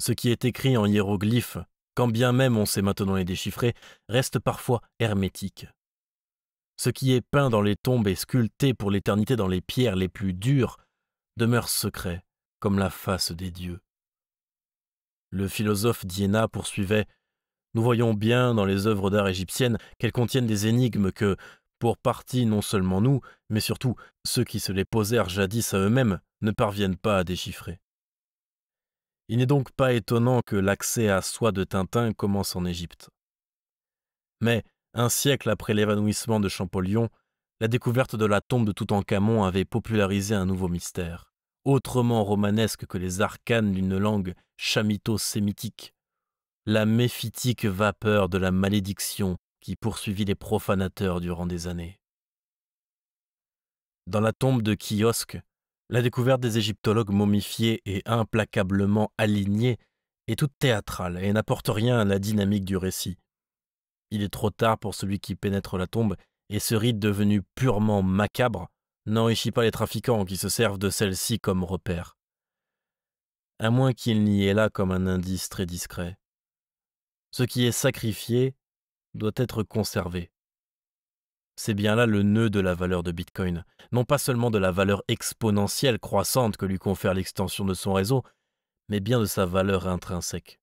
Ce qui est écrit en hiéroglyphes, quand bien même on sait maintenant les déchiffrer, reste parfois hermétique. Ce qui est peint dans les tombes et sculpté pour l'éternité dans les pierres les plus dures demeure secret, comme la face des dieux. Le philosophe Diéna poursuivait Nous voyons bien dans les œuvres d'art égyptiennes qu'elles contiennent des énigmes que, pour partie non seulement nous, mais surtout ceux qui se les posèrent jadis à eux-mêmes, ne parviennent pas à déchiffrer. Il n'est donc pas étonnant que l'accès à soi de Tintin commence en Égypte. Mais un siècle après l'évanouissement de Champollion, la découverte de la tombe de Toutankhamon avait popularisé un nouveau mystère, autrement romanesque que les arcanes d'une langue chamito-sémitique. La méphitique vapeur de la malédiction qui poursuivit les profanateurs durant des années. Dans la tombe de Kiosque, la découverte des égyptologues momifiés et implacablement alignés est toute théâtrale et n'apporte rien à la dynamique du récit. Il est trop tard pour celui qui pénètre la tombe, et ce rite devenu purement macabre n'enrichit pas les trafiquants qui se servent de celle-ci comme repère. À moins qu'il n'y ait là comme un indice très discret. Ce qui est sacrifié doit être conservé. C'est bien là le nœud de la valeur de Bitcoin, non pas seulement de la valeur exponentielle croissante que lui confère l'extension de son réseau, mais bien de sa valeur intrinsèque.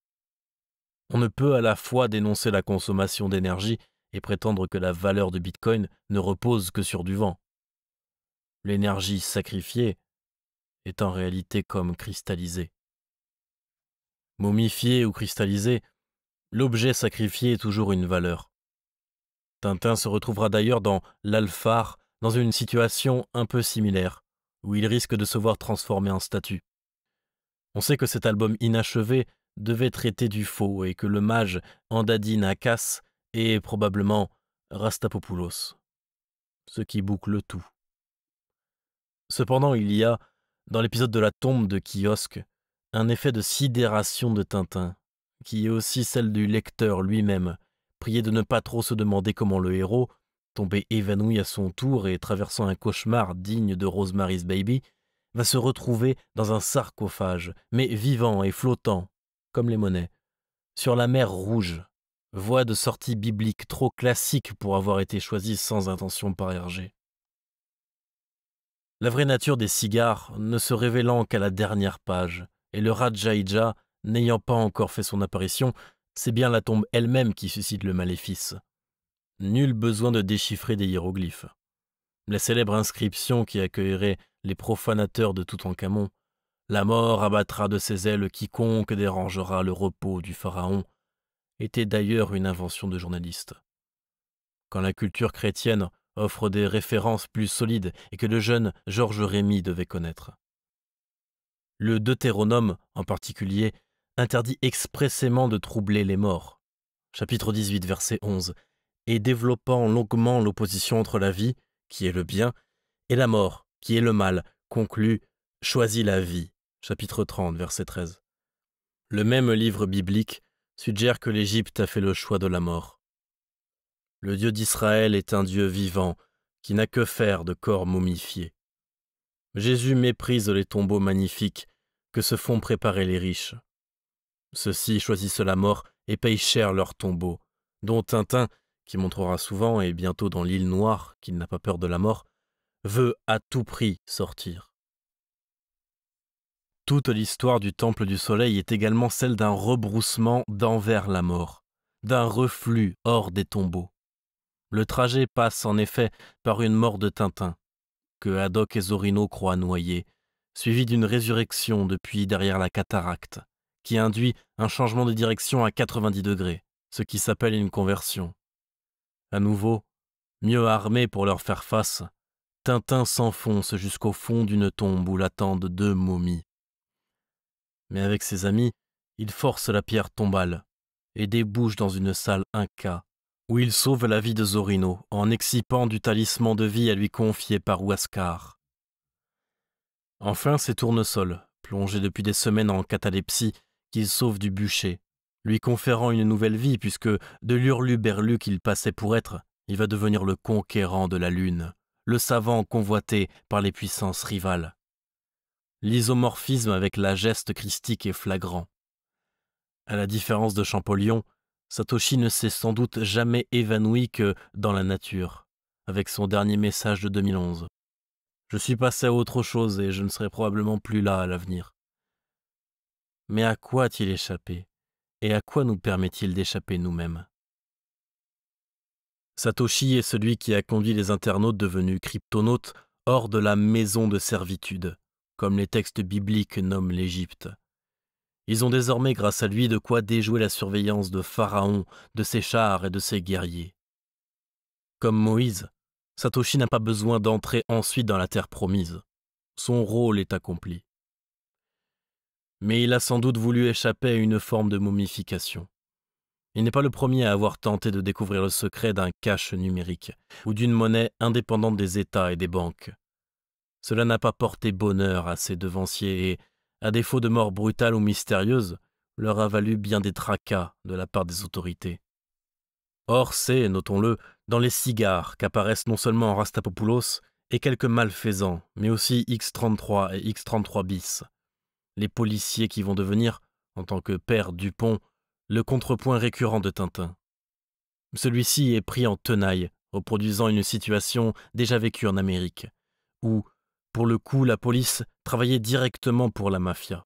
On ne peut à la fois dénoncer la consommation d'énergie et prétendre que la valeur de Bitcoin ne repose que sur du vent. L'énergie sacrifiée est en réalité comme cristallisée. Momifiée ou cristallisée, l'objet sacrifié est toujours une valeur. Tintin se retrouvera d'ailleurs dans l'Alphar, dans une situation un peu similaire, où il risque de se voir transformé en statue. On sait que cet album inachevé devait traiter du faux et que le mage Andadine Akas est probablement Rastapopoulos. Ce qui boucle tout. Cependant, il y a, dans l'épisode de la tombe de Kiosque, un effet de sidération de Tintin, qui est aussi celle du lecteur lui-même, prié de ne pas trop se demander comment le héros, tombé évanoui à son tour et traversant un cauchemar digne de Rosemary's Baby, va se retrouver dans un sarcophage, mais vivant et flottant, comme les monnaies. Sur la mer Rouge, voie de sortie biblique trop classique pour avoir été choisie sans intention par Hergé. La vraie nature des cigares ne se révélant qu'à la dernière page, et le Rajaïja n'ayant pas encore fait son apparition, c'est bien la tombe elle-même qui suscite le maléfice. Nul besoin de déchiffrer des hiéroglyphes. La célèbre inscription qui accueillerait les profanateurs de Toutankhamon la mort abattra de ses ailes quiconque dérangera le repos du Pharaon, était d'ailleurs une invention de journaliste. Quand la culture chrétienne offre des références plus solides et que le jeune Georges Rémy devait connaître. Le Deutéronome, en particulier, interdit expressément de troubler les morts. Chapitre 18, verset 11. Et développant longuement l'opposition entre la vie, qui est le bien, et la mort, qui est le mal, conclut Choisis la vie chapitre 30, verset 13. Le même livre biblique suggère que l'Égypte a fait le choix de la mort. Le Dieu d'Israël est un Dieu vivant qui n'a que faire de corps momifiés. Jésus méprise les tombeaux magnifiques que se font préparer les riches. Ceux-ci choisissent la mort et payent cher leurs tombeaux, dont Tintin, qui montrera souvent et bientôt dans l'île noire qu'il n'a pas peur de la mort, veut à tout prix sortir. Toute l'histoire du Temple du Soleil est également celle d'un rebroussement d'envers la mort, d'un reflux hors des tombeaux. Le trajet passe en effet par une mort de Tintin, que Haddock et Zorino croient noyée, suivie d'une résurrection depuis derrière la cataracte, qui induit un changement de direction à 90 degrés, ce qui s'appelle une conversion. À nouveau, mieux armé pour leur faire face, Tintin s'enfonce jusqu'au fond d'une tombe où l'attendent deux momies, mais avec ses amis, il force la pierre tombale et débouche dans une salle inca, où il sauve la vie de Zorino en excipant du talisman de vie à lui confier par Huascar. Enfin, c'est Tournesol, plongé depuis des semaines en catalepsie, qu'il sauve du bûcher, lui conférant une nouvelle vie puisque de l'urlu-berlu qu'il passait pour être, il va devenir le conquérant de la lune, le savant convoité par les puissances rivales l'isomorphisme avec la geste christique est flagrant. À la différence de Champollion, Satoshi ne s'est sans doute jamais évanoui que dans la nature, avec son dernier message de 2011. Je suis passé à autre chose et je ne serai probablement plus là à l'avenir. Mais à quoi a-t-il échappé Et à quoi nous permet-il d'échapper nous-mêmes Satoshi est celui qui a conduit les internautes devenus cryptonautes hors de la maison de servitude, comme les textes bibliques nomment l'Égypte. Ils ont désormais grâce à lui de quoi déjouer la surveillance de Pharaon, de ses chars et de ses guerriers. Comme Moïse, Satoshi n'a pas besoin d'entrer ensuite dans la terre promise. Son rôle est accompli. Mais il a sans doute voulu échapper à une forme de momification. Il n'est pas le premier à avoir tenté de découvrir le secret d'un cache numérique ou d'une monnaie indépendante des États et des banques. Cela n'a pas porté bonheur à ses devanciers et, à défaut de mort brutale ou mystérieuse, leur a valu bien des tracas de la part des autorités. Or, c'est, notons-le, dans les cigares qu'apparaissent non seulement Rastapopoulos et quelques malfaisants, mais aussi X-33 et X-33 bis. Les policiers qui vont devenir, en tant que père Dupont, le contrepoint récurrent de Tintin. Celui-ci est pris en tenaille, reproduisant une situation déjà vécue en Amérique, où pour le coup, la police travaillait directement pour la mafia.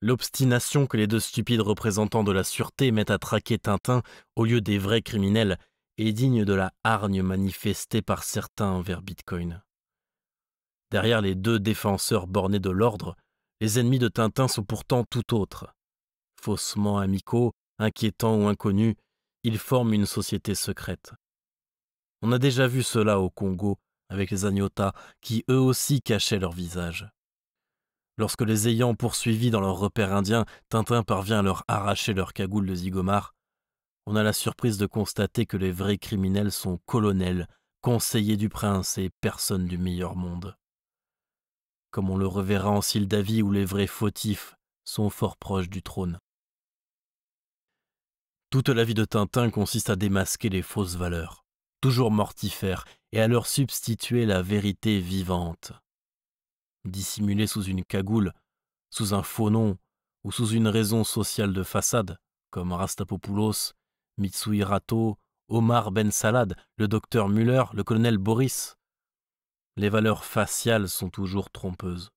L'obstination que les deux stupides représentants de la sûreté mettent à traquer Tintin au lieu des vrais criminels est digne de la hargne manifestée par certains envers Bitcoin. Derrière les deux défenseurs bornés de l'ordre, les ennemis de Tintin sont pourtant tout autres. Faussement amicaux, inquiétants ou inconnus, ils forment une société secrète. On a déjà vu cela au Congo avec les agnotas, qui eux aussi cachaient leur visage. Lorsque les ayant poursuivis dans leur repère indien, Tintin parvient à leur arracher leur cagoule de zigomar. On a la surprise de constater que les vrais criminels sont colonels, conseillers du prince et personnes du meilleur monde. Comme on le reverra en Sildavie où les vrais fautifs sont fort proches du trône. Toute la vie de Tintin consiste à démasquer les fausses valeurs toujours mortifères, et à leur substituer la vérité vivante. Dissimulés sous une cagoule, sous un faux nom, ou sous une raison sociale de façade, comme Rastapopoulos, Mitsui Rato, Omar Ben Salad, le docteur Müller, le colonel Boris. Les valeurs faciales sont toujours trompeuses.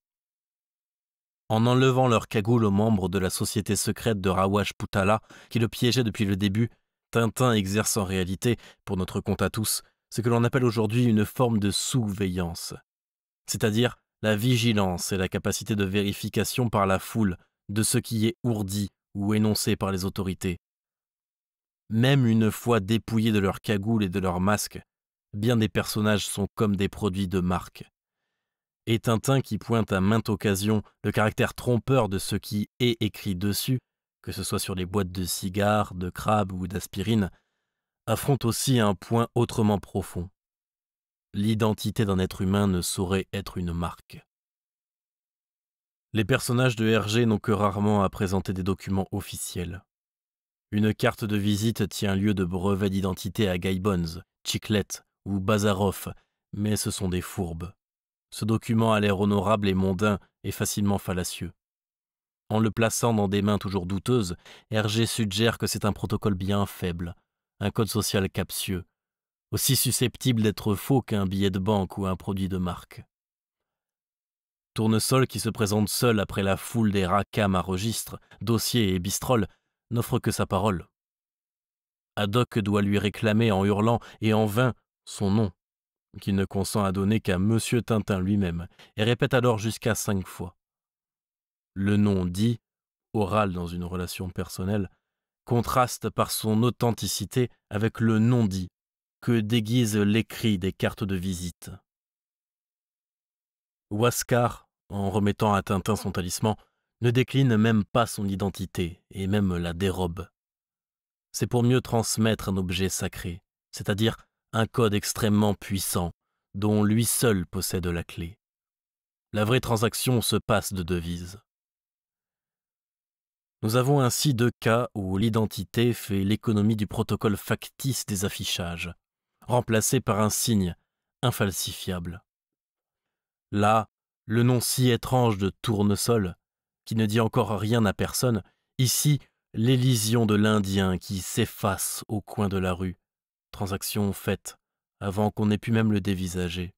En enlevant leur cagoule aux membres de la société secrète de Rawaj Putala, qui le piégeait depuis le début, Tintin exerce en réalité, pour notre compte à tous, ce que l'on appelle aujourd'hui une forme de veillance c'est-à-dire la vigilance et la capacité de vérification par la foule de ce qui est ourdi ou énoncé par les autorités. Même une fois dépouillés de leurs cagoules et de leurs masques, bien des personnages sont comme des produits de marque. Et Tintin, qui pointe à maintes occasions le caractère trompeur de ce qui est écrit dessus, que ce soit sur les boîtes de cigares, de crabes ou d'aspirine, affronte aussi un point autrement profond. L'identité d'un être humain ne saurait être une marque. Les personnages de Hergé n'ont que rarement à présenter des documents officiels. Une carte de visite tient lieu de brevet d'identité à Bones, Chiclet ou Bazarov, mais ce sont des fourbes. Ce document a l'air honorable et mondain et facilement fallacieux. En le plaçant dans des mains toujours douteuses, Hergé suggère que c'est un protocole bien faible, un code social captieux, aussi susceptible d'être faux qu'un billet de banque ou un produit de marque. Tournesol, qui se présente seul après la foule des racames à registres, dossiers et bistroles, n'offre que sa parole. Haddock doit lui réclamer en hurlant et en vain son nom, qu'il ne consent à donner qu'à M. Tintin lui-même, et répète alors jusqu'à cinq fois le nom dit, oral dans une relation personnelle, contraste par son authenticité avec le non dit que déguise l'écrit des cartes de visite. Wascar, en remettant à Tintin son talisman, ne décline même pas son identité et même la dérobe. C'est pour mieux transmettre un objet sacré, c'est-à-dire un code extrêmement puissant, dont lui seul possède la clé. La vraie transaction se passe de devise. Nous avons ainsi deux cas où l'identité fait l'économie du protocole factice des affichages, remplacé par un signe infalsifiable. Là, le nom si étrange de tournesol, qui ne dit encore rien à personne, ici, l'élision de l'Indien qui s'efface au coin de la rue, transaction faite avant qu'on ait pu même le dévisager.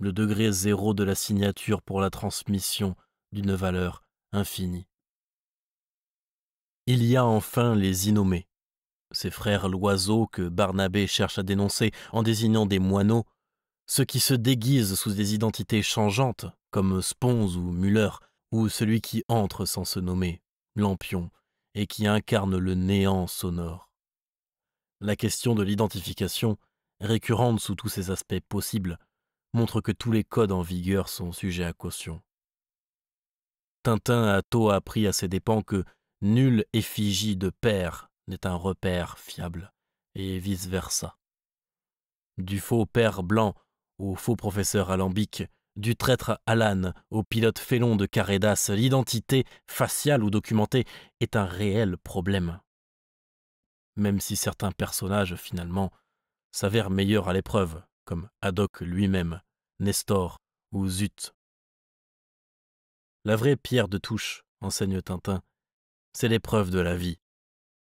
Le degré zéro de la signature pour la transmission d'une valeur infinie. Il y a enfin les innommés, ces frères l'oiseau que Barnabé cherche à dénoncer en désignant des moineaux, ceux qui se déguisent sous des identités changeantes, comme Spons ou Muller, ou celui qui entre sans se nommer, Lampion, et qui incarne le néant sonore. La question de l'identification, récurrente sous tous ses aspects possibles, montre que tous les codes en vigueur sont sujets à caution. Tintin a tôt appris à ses dépens que Nulle effigie de père n'est un repère fiable, et vice-versa. Du faux père blanc au faux professeur Alambic, du traître Alan au pilote félon de Carédas, l'identité, faciale ou documentée, est un réel problème. Même si certains personnages, finalement, s'avèrent meilleurs à l'épreuve, comme Haddock lui-même, Nestor ou Zut. La vraie pierre de touche, enseigne Tintin, c'est l'épreuve de la vie.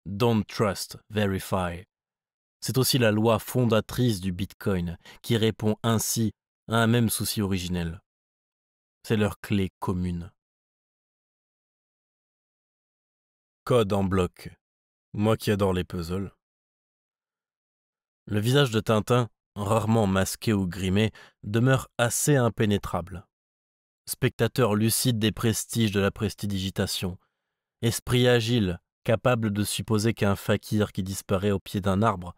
Don't trust, verify. C'est aussi la loi fondatrice du Bitcoin qui répond ainsi à un même souci originel. C'est leur clé commune. Code en bloc. Moi qui adore les puzzles. Le visage de Tintin, rarement masqué ou grimé, demeure assez impénétrable. Spectateur lucide des prestiges de la prestidigitation, esprit agile, capable de supposer qu'un fakir qui disparaît au pied d'un arbre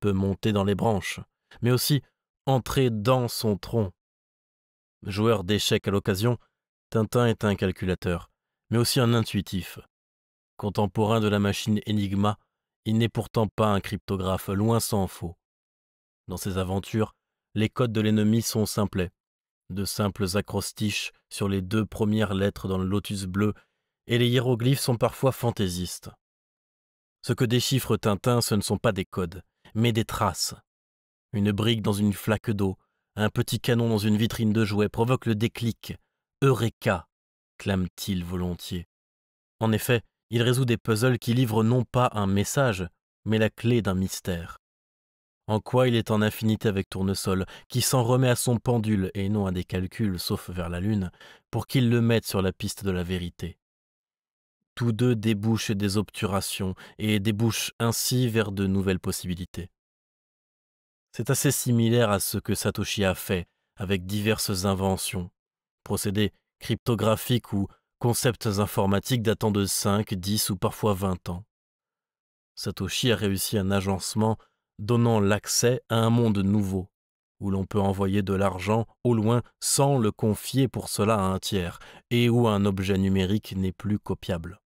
peut monter dans les branches, mais aussi entrer dans son tronc. Joueur d'échecs à l'occasion, Tintin est un calculateur, mais aussi un intuitif. Contemporain de la machine Enigma, il n'est pourtant pas un cryptographe, loin s'en faut. Dans ses aventures, les codes de l'ennemi sont simplets, de simples acrostiches sur les deux premières lettres dans le lotus bleu et les hiéroglyphes sont parfois fantaisistes. Ce que déchiffre Tintin, ce ne sont pas des codes, mais des traces. Une brique dans une flaque d'eau, un petit canon dans une vitrine de jouets provoque le déclic. Eureka clame-t-il volontiers. En effet, il résout des puzzles qui livrent non pas un message, mais la clé d'un mystère. En quoi il est en affinité avec Tournesol, qui s'en remet à son pendule et non à des calculs, sauf vers la Lune, pour qu'il le mette sur la piste de la vérité. Tous deux débouchent des obturations et débouchent ainsi vers de nouvelles possibilités. C'est assez similaire à ce que Satoshi a fait avec diverses inventions, procédés cryptographiques ou concepts informatiques datant de 5, 10 ou parfois 20 ans. Satoshi a réussi un agencement donnant l'accès à un monde nouveau, où l'on peut envoyer de l'argent au loin sans le confier pour cela à un tiers, et où un objet numérique n'est plus copiable.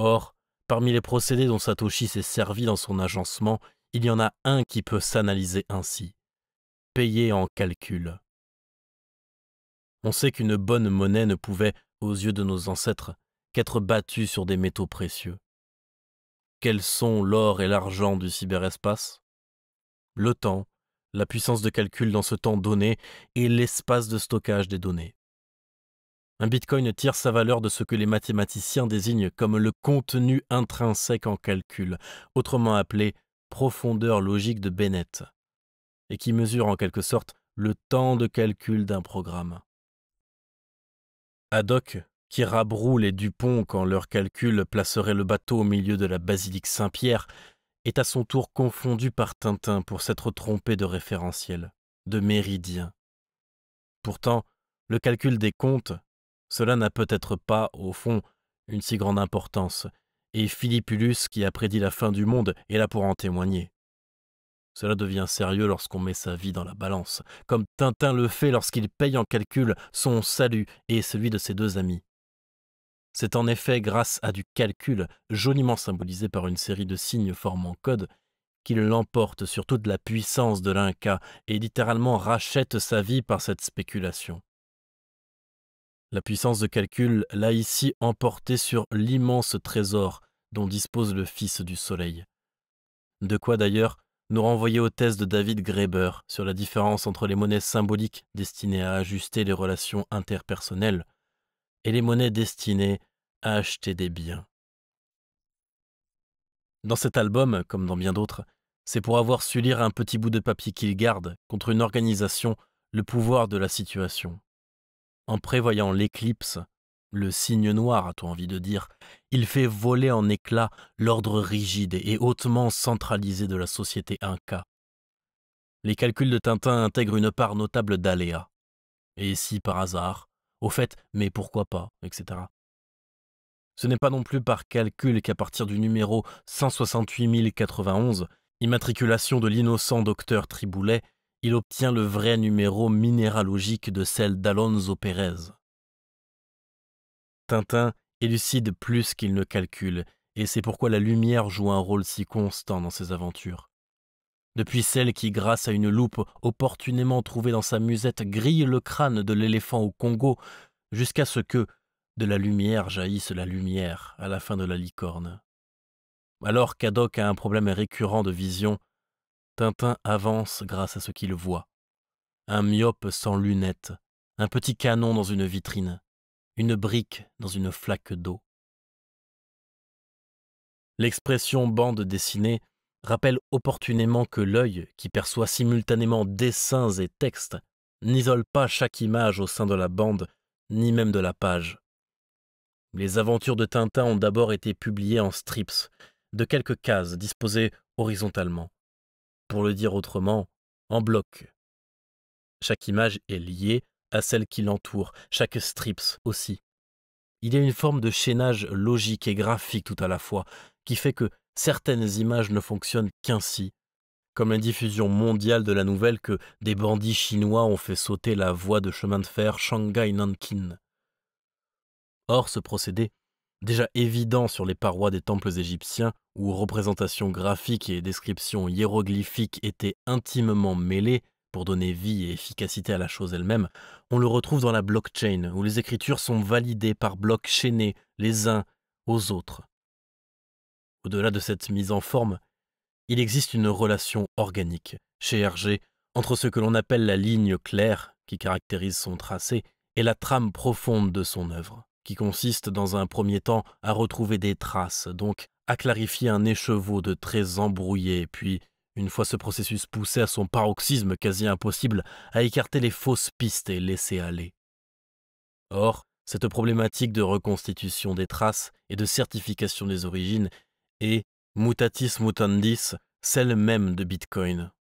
Or, parmi les procédés dont Satoshi s'est servi dans son agencement, il y en a un qui peut s'analyser ainsi. Payer en calcul. On sait qu'une bonne monnaie ne pouvait, aux yeux de nos ancêtres, qu'être battue sur des métaux précieux. Quels sont l'or et l'argent du cyberespace Le temps, la puissance de calcul dans ce temps donné et l'espace de stockage des données. Un bitcoin tire sa valeur de ce que les mathématiciens désignent comme le contenu intrinsèque en calcul, autrement appelé profondeur logique de Bennett, et qui mesure en quelque sorte le temps de calcul d'un programme. Haddock, qui rabroule les Dupont quand leur calcul placerait le bateau au milieu de la basilique Saint-Pierre, est à son tour confondu par Tintin pour s'être trompé de référentiel, de méridien. Pourtant, le calcul des comptes, cela n'a peut-être pas, au fond, une si grande importance, et Philippulus, qui a prédit la fin du monde, est là pour en témoigner. Cela devient sérieux lorsqu'on met sa vie dans la balance, comme Tintin le fait lorsqu'il paye en calcul son salut et celui de ses deux amis. C'est en effet grâce à du calcul, joliment symbolisé par une série de signes formant code, qu'il l'emporte sur toute la puissance de l'Inca et littéralement rachète sa vie par cette spéculation. La puissance de calcul l'a ici emporté sur l'immense trésor dont dispose le Fils du Soleil. De quoi d'ailleurs nous renvoyer aux thèses de David Graeber sur la différence entre les monnaies symboliques destinées à ajuster les relations interpersonnelles et les monnaies destinées à acheter des biens. Dans cet album, comme dans bien d'autres, c'est pour avoir su lire un petit bout de papier qu'il garde contre une organisation le pouvoir de la situation en prévoyant l'éclipse, le signe noir, a-t-on envie de dire, il fait voler en éclats l'ordre rigide et hautement centralisé de la société Inca. Les calculs de Tintin intègrent une part notable d'aléas. Et si par hasard, au fait, mais pourquoi pas, etc. Ce n'est pas non plus par calcul qu'à partir du numéro 168091, immatriculation de l'innocent docteur Triboulet, il obtient le vrai numéro minéralogique de celle d'Alonso Pérez. Tintin élucide plus qu'il ne calcule, et c'est pourquoi la lumière joue un rôle si constant dans ses aventures. Depuis celle qui, grâce à une loupe opportunément trouvée dans sa musette, grille le crâne de l'éléphant au Congo, jusqu'à ce que, de la lumière jaillisse la lumière à la fin de la licorne. Alors Cadoc a un problème récurrent de vision, Tintin avance grâce à ce qu'il voit. Un myope sans lunettes, un petit canon dans une vitrine, une brique dans une flaque d'eau. L'expression bande dessinée rappelle opportunément que l'œil, qui perçoit simultanément dessins et textes, n'isole pas chaque image au sein de la bande, ni même de la page. Les aventures de Tintin ont d'abord été publiées en strips, de quelques cases disposées horizontalement pour le dire autrement, en bloc. Chaque image est liée à celle qui l'entoure, chaque strips aussi. Il y a une forme de chaînage logique et graphique tout à la fois, qui fait que certaines images ne fonctionnent qu'ainsi, comme la diffusion mondiale de la nouvelle que des bandits chinois ont fait sauter la voie de chemin de fer Shanghai-Nankin. Or, ce procédé déjà évident sur les parois des temples égyptiens, où représentations graphiques et descriptions hiéroglyphiques étaient intimement mêlées pour donner vie et efficacité à la chose elle-même, on le retrouve dans la blockchain, où les écritures sont validées par blocs chaînés les uns aux autres. Au-delà de cette mise en forme, il existe une relation organique, chez Hergé, entre ce que l'on appelle la ligne claire, qui caractérise son tracé, et la trame profonde de son œuvre qui consiste dans un premier temps à retrouver des traces, donc à clarifier un écheveau de traits embrouillés, puis, une fois ce processus poussé à son paroxysme quasi impossible, à écarter les fausses pistes et laisser aller. Or, cette problématique de reconstitution des traces et de certification des origines est, mutatis mutandis, celle même de Bitcoin.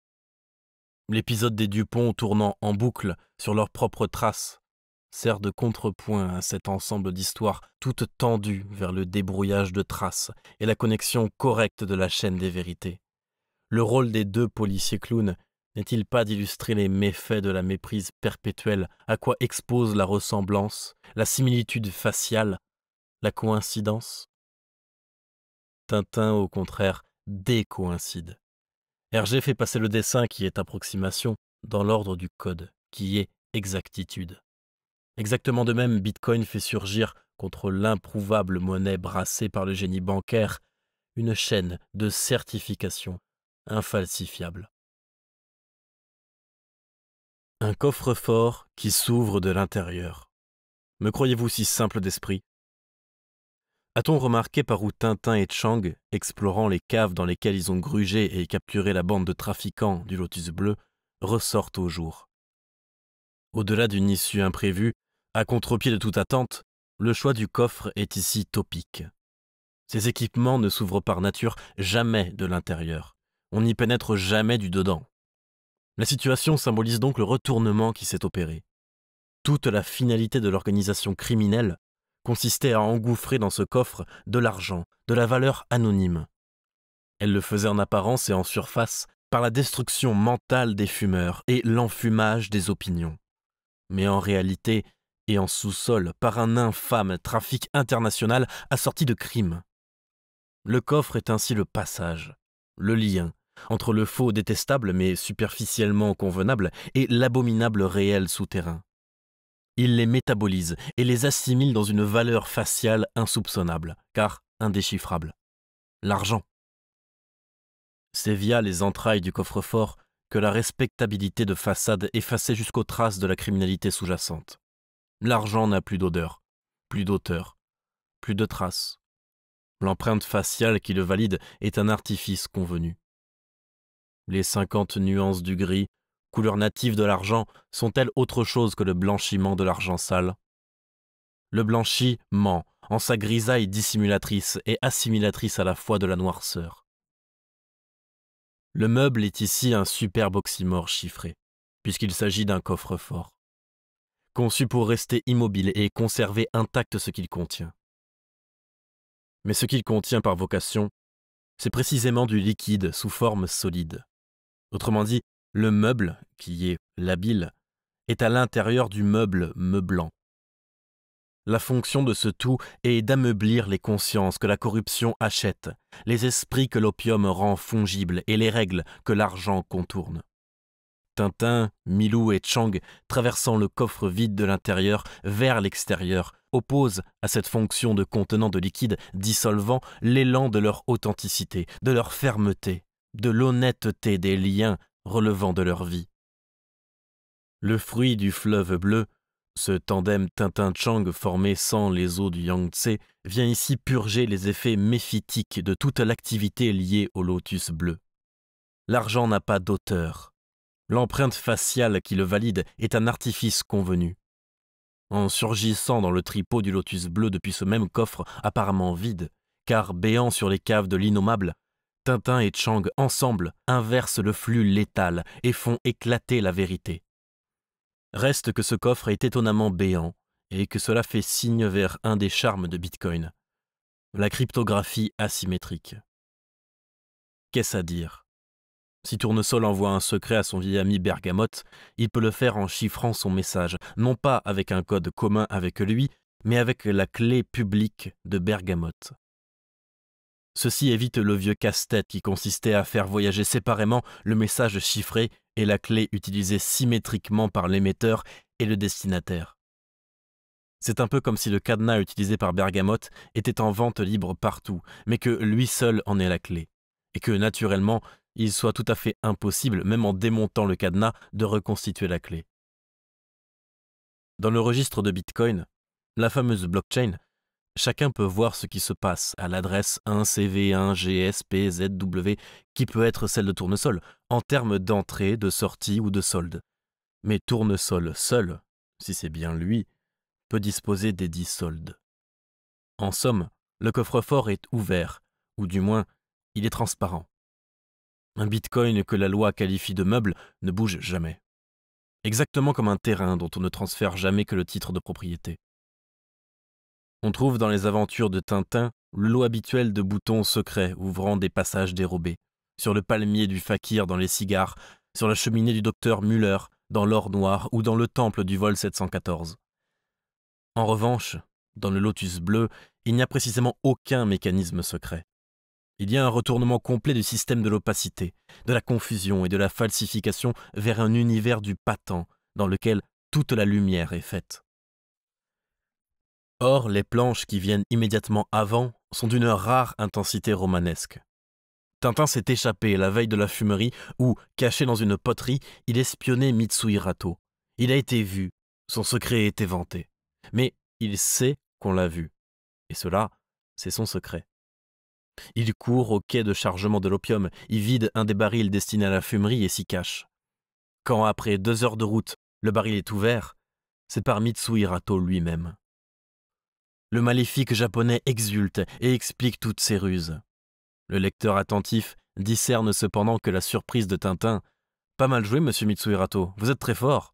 L'épisode des Dupont tournant en boucle sur leurs propres traces, sert de contrepoint à cet ensemble d'histoires toutes tendues vers le débrouillage de traces et la connexion correcte de la chaîne des vérités. Le rôle des deux policiers clowns n'est-il pas d'illustrer les méfaits de la méprise perpétuelle à quoi expose la ressemblance, la similitude faciale, la coïncidence Tintin, au contraire, décoïncide. Hergé fait passer le dessin qui est approximation dans l'ordre du code, qui est exactitude. Exactement de même, Bitcoin fait surgir, contre l'improuvable monnaie brassée par le génie bancaire, une chaîne de certification infalsifiable. Un coffre-fort qui s'ouvre de l'intérieur. Me croyez-vous si simple d'esprit a-t-on remarqué par où Tintin et Chang, explorant les caves dans lesquelles ils ont grugé et capturé la bande de trafiquants du Lotus Bleu, ressortent au jour Au-delà d'une issue imprévue, à contre-pied de toute attente, le choix du coffre est ici topique. Ces équipements ne s'ouvrent par nature jamais de l'intérieur. On n'y pénètre jamais du dedans. La situation symbolise donc le retournement qui s'est opéré. Toute la finalité de l'organisation criminelle consistait à engouffrer dans ce coffre de l'argent, de la valeur anonyme. Elle le faisait en apparence et en surface par la destruction mentale des fumeurs et l'enfumage des opinions. Mais en réalité, et en sous-sol par un infâme trafic international assorti de crimes. Le coffre est ainsi le passage, le lien entre le faux détestable mais superficiellement convenable et l'abominable réel souterrain. Il les métabolise et les assimile dans une valeur faciale insoupçonnable, car indéchiffrable. L'argent. C'est via les entrailles du coffre-fort que la respectabilité de façade effaçait jusqu'aux traces de la criminalité sous-jacente. L'argent n'a plus d'odeur, plus d'auteur, plus de traces. L'empreinte faciale qui le valide est un artifice convenu. Les cinquante nuances du gris, couleur native de l'argent, sont-elles autre chose que le blanchiment de l'argent sale Le blanchi ment, en sa grisaille dissimulatrice et assimilatrice à la fois de la noirceur. Le meuble est ici un superbe oxymore chiffré, puisqu'il s'agit d'un coffre-fort conçu pour rester immobile et conserver intact ce qu'il contient. Mais ce qu'il contient par vocation, c'est précisément du liquide sous forme solide. Autrement dit, le meuble, qui est l'habile, est à l'intérieur du meuble meublant. La fonction de ce tout est d'ameublir les consciences que la corruption achète, les esprits que l'opium rend fongibles et les règles que l'argent contourne. Tintin, Milou et Chang, traversant le coffre vide de l'intérieur vers l'extérieur, opposent à cette fonction de contenant de liquide dissolvant l'élan de leur authenticité, de leur fermeté, de l'honnêteté des liens relevant de leur vie. Le fruit du fleuve bleu, ce tandem Tintin-Chang formé sans les eaux du Yangtze, vient ici purger les effets méphitiques de toute l'activité liée au lotus bleu. L'argent n'a pas d'auteur, L'empreinte faciale qui le valide est un artifice convenu. En surgissant dans le tripot du lotus bleu depuis ce même coffre apparemment vide, car béant sur les caves de l'innommable, Tintin et Chang ensemble inversent le flux létal et font éclater la vérité. Reste que ce coffre est étonnamment béant et que cela fait signe vers un des charmes de Bitcoin, la cryptographie asymétrique. Qu'est-ce à dire si Tournesol envoie un secret à son vieil ami Bergamote, il peut le faire en chiffrant son message, non pas avec un code commun avec lui, mais avec la clé publique de Bergamote. Ceci évite le vieux casse-tête qui consistait à faire voyager séparément le message chiffré et la clé utilisée symétriquement par l'émetteur et le destinataire. C'est un peu comme si le cadenas utilisé par Bergamote était en vente libre partout, mais que lui seul en est la clé, et que naturellement il soit tout à fait impossible, même en démontant le cadenas, de reconstituer la clé. Dans le registre de Bitcoin, la fameuse blockchain, chacun peut voir ce qui se passe à l'adresse 1CV1GSPZW qui peut être celle de tournesol en termes d'entrée, de sortie ou de solde. Mais tournesol seul, si c'est bien lui, peut disposer des 10 soldes. En somme, le coffre-fort est ouvert, ou du moins, il est transparent. Un bitcoin que la loi qualifie de meuble ne bouge jamais. Exactement comme un terrain dont on ne transfère jamais que le titre de propriété. On trouve dans les aventures de Tintin le lot habituel de boutons secrets ouvrant des passages dérobés, sur le palmier du fakir dans les cigares, sur la cheminée du docteur Muller dans l'or noir ou dans le temple du vol 714. En revanche, dans le lotus bleu, il n'y a précisément aucun mécanisme secret. Il y a un retournement complet du système de l'opacité, de la confusion et de la falsification vers un univers du patent dans lequel toute la lumière est faite. Or, les planches qui viennent immédiatement avant sont d'une rare intensité romanesque. Tintin s'est échappé la veille de la fumerie où, caché dans une poterie, il espionnait Mitsuhirato. Il a été vu, son secret est vanté. Mais il sait qu'on l'a vu. Et cela, c'est son secret. Il court au quai de chargement de l'opium, y vide un des barils destinés à la fumerie et s'y cache. Quand, après deux heures de route, le baril est ouvert, c'est par Mitsuhirato lui-même. Le maléfique japonais exulte et explique toutes ses ruses. Le lecteur attentif discerne cependant que la surprise de Tintin Pas mal joué, monsieur Mitsuhirato, vous êtes très fort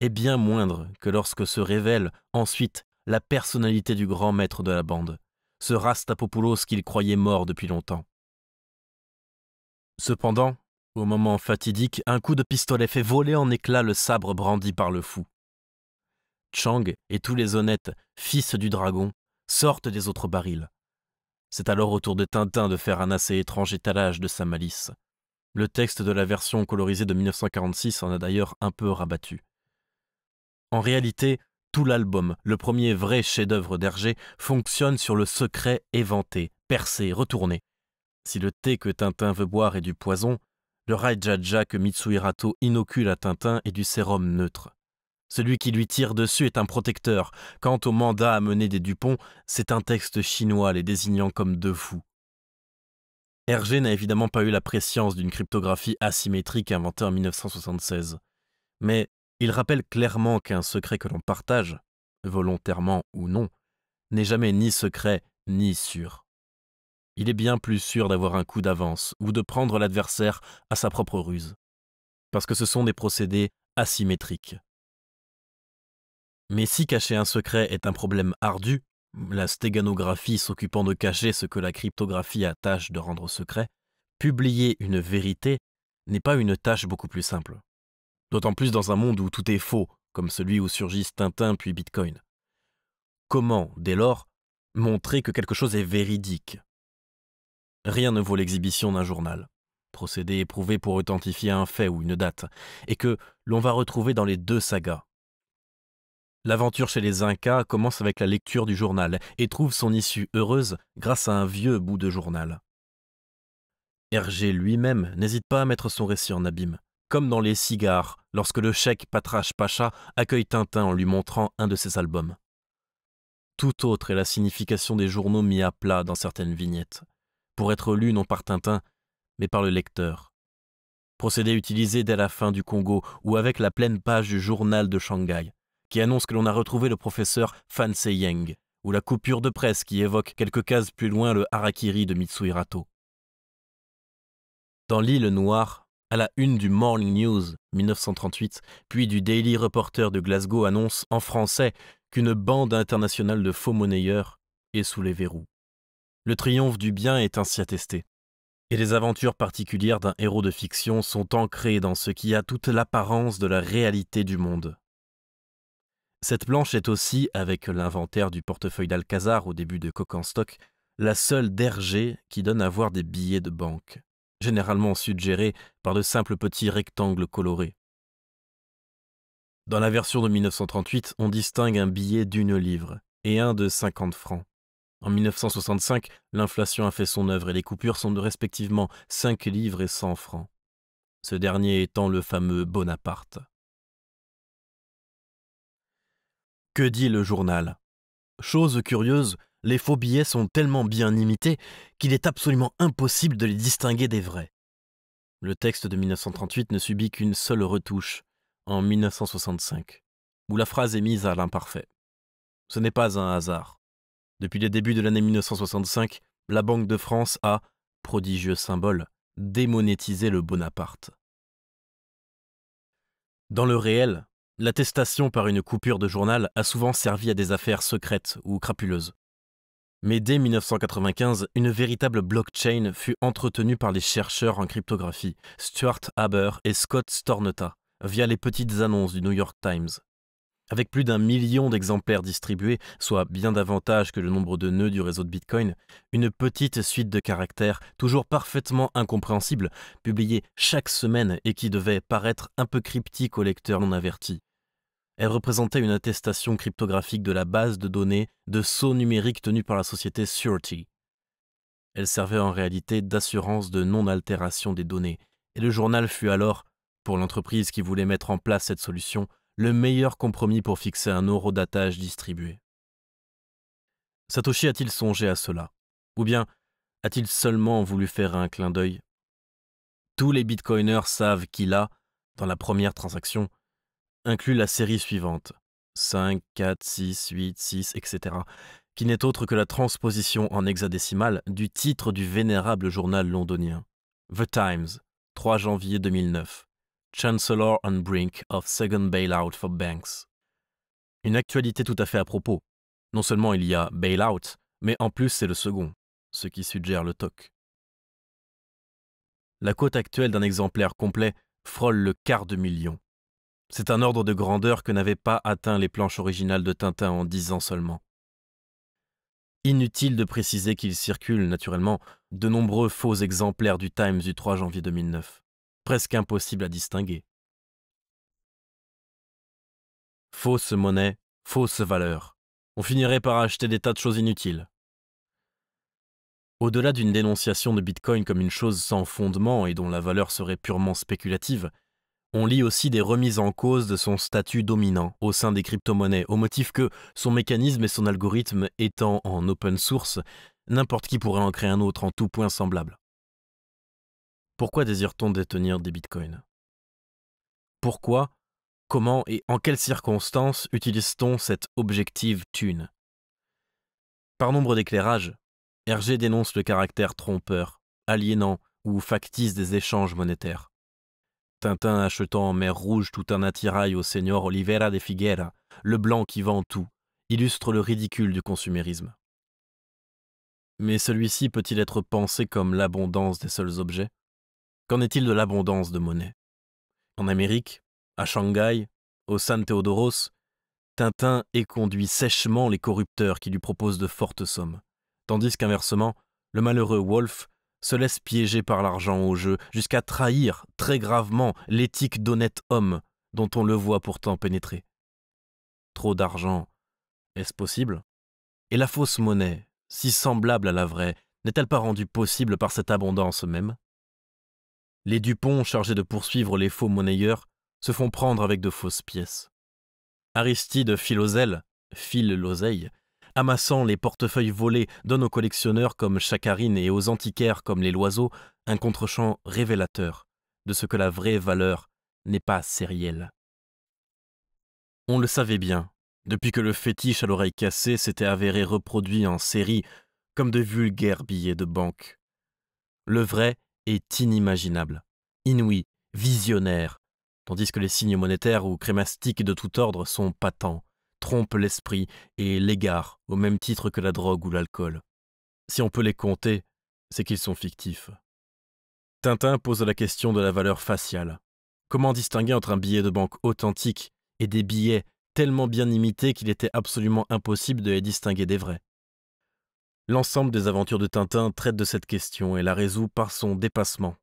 est bien moindre que lorsque se révèle ensuite la personnalité du grand maître de la bande ce Rastapopoulos qu'il croyait mort depuis longtemps. Cependant, au moment fatidique, un coup de pistolet fait voler en éclats le sabre brandi par le fou. Chang et tous les honnêtes, fils du dragon, sortent des autres barils. C'est alors au tour de Tintin de faire un assez étrange étalage de sa malice. Le texte de la version colorisée de 1946 en a d'ailleurs un peu rabattu. En réalité, tout l'album, le premier vrai chef-d'œuvre d'Hergé, fonctionne sur le secret éventé, percé, retourné. Si le thé que Tintin veut boire est du poison, le Raija-Ja que Mitsuhirato inocule à Tintin est du sérum neutre. Celui qui lui tire dessus est un protecteur. Quant au mandat à mener des Dupont, c'est un texte chinois les désignant comme deux fous. Hergé n'a évidemment pas eu la préscience d'une cryptographie asymétrique inventée en 1976. Mais il rappelle clairement qu'un secret que l'on partage, volontairement ou non, n'est jamais ni secret ni sûr. Il est bien plus sûr d'avoir un coup d'avance ou de prendre l'adversaire à sa propre ruse, parce que ce sont des procédés asymétriques. Mais si cacher un secret est un problème ardu, la stéganographie s'occupant de cacher ce que la cryptographie a tâche de rendre secret, publier une vérité n'est pas une tâche beaucoup plus simple. D'autant plus dans un monde où tout est faux, comme celui où surgissent Tintin puis Bitcoin. Comment, dès lors, montrer que quelque chose est véridique Rien ne vaut l'exhibition d'un journal, procédé éprouvé pour authentifier un fait ou une date, et que l'on va retrouver dans les deux sagas. L'aventure chez les Incas commence avec la lecture du journal et trouve son issue heureuse grâce à un vieux bout de journal. Hergé lui-même n'hésite pas à mettre son récit en abîme, comme dans les cigares, lorsque le cheikh Patrash Pacha accueille Tintin en lui montrant un de ses albums. Tout autre est la signification des journaux mis à plat dans certaines vignettes, pour être lu non par Tintin, mais par le lecteur. Procédé utilisé dès la fin du Congo ou avec la pleine page du journal de Shanghai, qui annonce que l'on a retrouvé le professeur Fan Seyeng, ou la coupure de presse qui évoque quelques cases plus loin le harakiri de Mitsuhirato. Dans l'île noire, à la une du Morning News 1938, puis du Daily Reporter de Glasgow annonce en français qu'une bande internationale de faux monnayeurs est sous les verrous. Le triomphe du bien est ainsi attesté. Et les aventures particulières d'un héros de fiction sont ancrées dans ce qui a toute l'apparence de la réalité du monde. Cette planche est aussi, avec l'inventaire du portefeuille d'Alcazar au début de Coq stock, la seule d'Hergé qui donne à voir des billets de banque généralement suggéré par de simples petits rectangles colorés. Dans la version de 1938, on distingue un billet d'une livre et un de 50 francs. En 1965, l'inflation a fait son œuvre et les coupures sont de respectivement 5 livres et 100 francs. Ce dernier étant le fameux Bonaparte. Que dit le journal Chose curieuse, les faux billets sont tellement bien imités qu'il est absolument impossible de les distinguer des vrais. Le texte de 1938 ne subit qu'une seule retouche, en 1965, où la phrase est mise à l'imparfait. Ce n'est pas un hasard. Depuis le début de l'année 1965, la Banque de France a, prodigieux symbole, démonétisé le Bonaparte. Dans le réel, l'attestation par une coupure de journal a souvent servi à des affaires secrètes ou crapuleuses. Mais dès 1995, une véritable blockchain fut entretenue par les chercheurs en cryptographie, Stuart Haber et Scott Stornetta, via les petites annonces du New York Times. Avec plus d'un million d'exemplaires distribués, soit bien davantage que le nombre de nœuds du réseau de Bitcoin, une petite suite de caractères, toujours parfaitement incompréhensible, publiée chaque semaine et qui devait paraître un peu cryptique aux lecteurs non avertis, elle représentait une attestation cryptographique de la base de données de sceaux numériques tenue par la société Surety. Elle servait en réalité d'assurance de non-altération des données, et le journal fut alors, pour l'entreprise qui voulait mettre en place cette solution, le meilleur compromis pour fixer un eurodatage distribué. Satoshi a-t-il songé à cela Ou bien a-t-il seulement voulu faire un clin d'œil Tous les bitcoiners savent qu'il a, dans la première transaction, inclut la série suivante, 5, 4, 6, 8, 6, etc., qui n'est autre que la transposition en hexadécimal du titre du vénérable journal londonien, The Times, 3 janvier 2009, Chancellor on brink of second bailout for banks. Une actualité tout à fait à propos. Non seulement il y a bailout, mais en plus c'est le second, ce qui suggère le toc. La cote actuelle d'un exemplaire complet frôle le quart de million. C'est un ordre de grandeur que n'avaient pas atteint les planches originales de Tintin en dix ans seulement. Inutile de préciser qu'il circule, naturellement, de nombreux faux exemplaires du Times du 3 janvier 2009, presque impossible à distinguer. Fausse monnaie, fausse valeur. On finirait par acheter des tas de choses inutiles. Au-delà d'une dénonciation de Bitcoin comme une chose sans fondement et dont la valeur serait purement spéculative, on lit aussi des remises en cause de son statut dominant au sein des crypto-monnaies, au motif que son mécanisme et son algorithme étant en open source, n'importe qui pourrait en créer un autre en tout point semblable. Pourquoi désire-t-on détenir des bitcoins Pourquoi, comment et en quelles circonstances utilise-t-on cette objective thune Par nombre d'éclairages, Hergé dénonce le caractère trompeur, aliénant ou factice des échanges monétaires. Tintin achetant en mer rouge tout un attirail au seigneur Oliveira de Figuera, le blanc qui vend tout, illustre le ridicule du consumérisme. Mais celui-ci peut-il être pensé comme l'abondance des seuls objets Qu'en est-il de l'abondance de monnaie En Amérique, à Shanghai, au San Theodoros, Tintin éconduit sèchement les corrupteurs qui lui proposent de fortes sommes, tandis qu'inversement, le malheureux Wolf se laisse piéger par l'argent au jeu, jusqu'à trahir très gravement l'éthique d'honnête homme dont on le voit pourtant pénétrer. Trop d'argent, est-ce possible Et la fausse monnaie, si semblable à la vraie, n'est-elle pas rendue possible par cette abondance même Les Dupont, chargés de poursuivre les faux monnayeurs, se font prendre avec de fausses pièces. Aristide Philoselle, file l'oseille, amassant les portefeuilles volés donne aux collectionneurs comme Chacarine et aux antiquaires comme les Loiseaux un contrechamp révélateur de ce que la vraie valeur n'est pas sérielle. On le savait bien, depuis que le fétiche à l'oreille cassée s'était avéré reproduit en série comme de vulgaires billets de banque. Le vrai est inimaginable, inouï, visionnaire, tandis que les signes monétaires ou crémastiques de tout ordre sont patents, trompe l'esprit et l'égare au même titre que la drogue ou l'alcool. Si on peut les compter, c'est qu'ils sont fictifs. Tintin pose la question de la valeur faciale. Comment distinguer entre un billet de banque authentique et des billets tellement bien imités qu'il était absolument impossible de les distinguer des vrais L'ensemble des aventures de Tintin traite de cette question et la résout par son dépassement,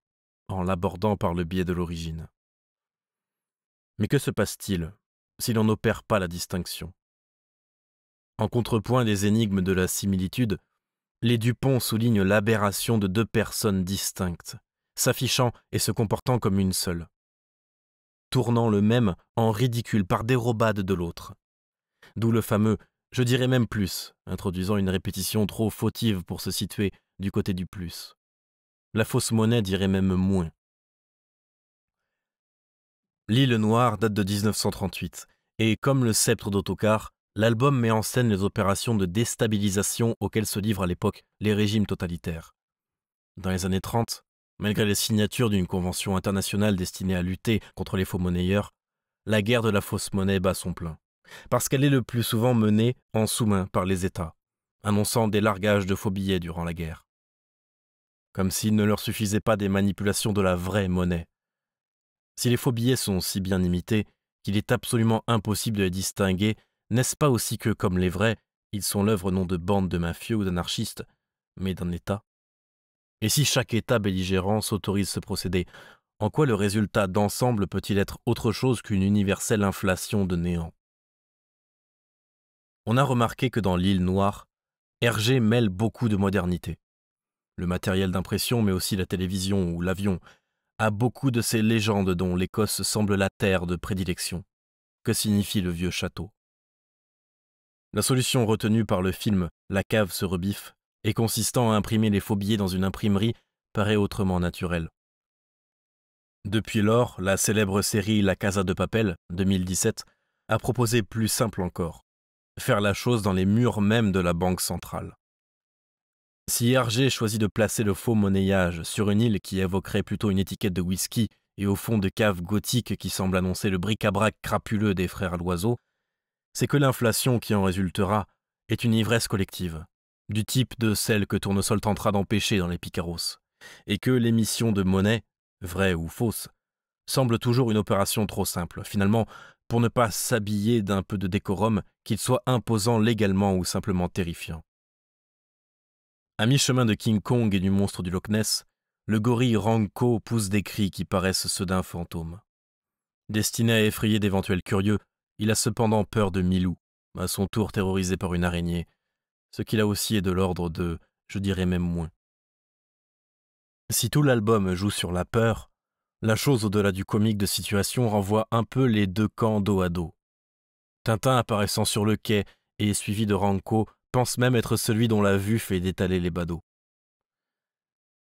en l'abordant par le biais de l'origine. Mais que se passe-t-il si l'on n'opère pas la distinction. En contrepoint des énigmes de la similitude, les Dupont soulignent l'aberration de deux personnes distinctes, s'affichant et se comportant comme une seule, tournant le même en ridicule par dérobade de l'autre. D'où le fameux je dirais même plus, introduisant une répétition trop fautive pour se situer du côté du plus. La fausse monnaie dirait même moins. L'île noire date de 1938, et comme le sceptre d'Autocar, l'album met en scène les opérations de déstabilisation auxquelles se livrent à l'époque les régimes totalitaires. Dans les années 30, malgré les signatures d'une convention internationale destinée à lutter contre les faux monnayeurs, la guerre de la fausse monnaie bat son plein, parce qu'elle est le plus souvent menée en sous-main par les États, annonçant des largages de faux billets durant la guerre. Comme s'il ne leur suffisait pas des manipulations de la vraie monnaie. Si les faux billets sont si bien imités qu'il est absolument impossible de les distinguer, n'est-ce pas aussi que, comme les vrais, ils sont l'œuvre non de bandes de mafieux ou d'anarchistes, mais d'un État Et si chaque État belligérant s'autorise ce procédé, en quoi le résultat d'ensemble peut-il être autre chose qu'une universelle inflation de néant On a remarqué que dans l'île noire, Hergé mêle beaucoup de modernité. Le matériel d'impression, mais aussi la télévision ou l'avion, à beaucoup de ces légendes dont l'Écosse semble la terre de prédilection. Que signifie le vieux château La solution retenue par le film La cave se rebiffe et consistant à imprimer les faux billets dans une imprimerie paraît autrement naturelle. Depuis lors, la célèbre série La Casa de Papel, 2017, a proposé plus simple encore, faire la chose dans les murs même de la Banque centrale. Si Hergé choisit de placer le faux monnayage sur une île qui évoquerait plutôt une étiquette de whisky et au fond de caves gothiques qui semblent annoncer le bric-à-brac crapuleux des frères Loiseau, c'est que l'inflation qui en résultera est une ivresse collective, du type de celle que Tournesol tentera d'empêcher dans les Picaros, et que l'émission de monnaie, vraie ou fausse, semble toujours une opération trop simple, finalement, pour ne pas s'habiller d'un peu de décorum, qu'il soit imposant légalement ou simplement terrifiant. À mi-chemin de King Kong et du monstre du Loch Ness, le gorille Ranko pousse des cris qui paraissent ceux d'un fantôme. Destiné à effrayer d'éventuels curieux, il a cependant peur de Milou, à son tour terrorisé par une araignée, ce qu'il a aussi est de l'ordre de, je dirais même moins. Si tout l'album joue sur la peur, la chose au-delà du comique de situation renvoie un peu les deux camps dos à dos. Tintin apparaissant sur le quai et suivi de Ranko pense même être celui dont la vue fait détaler les badauds.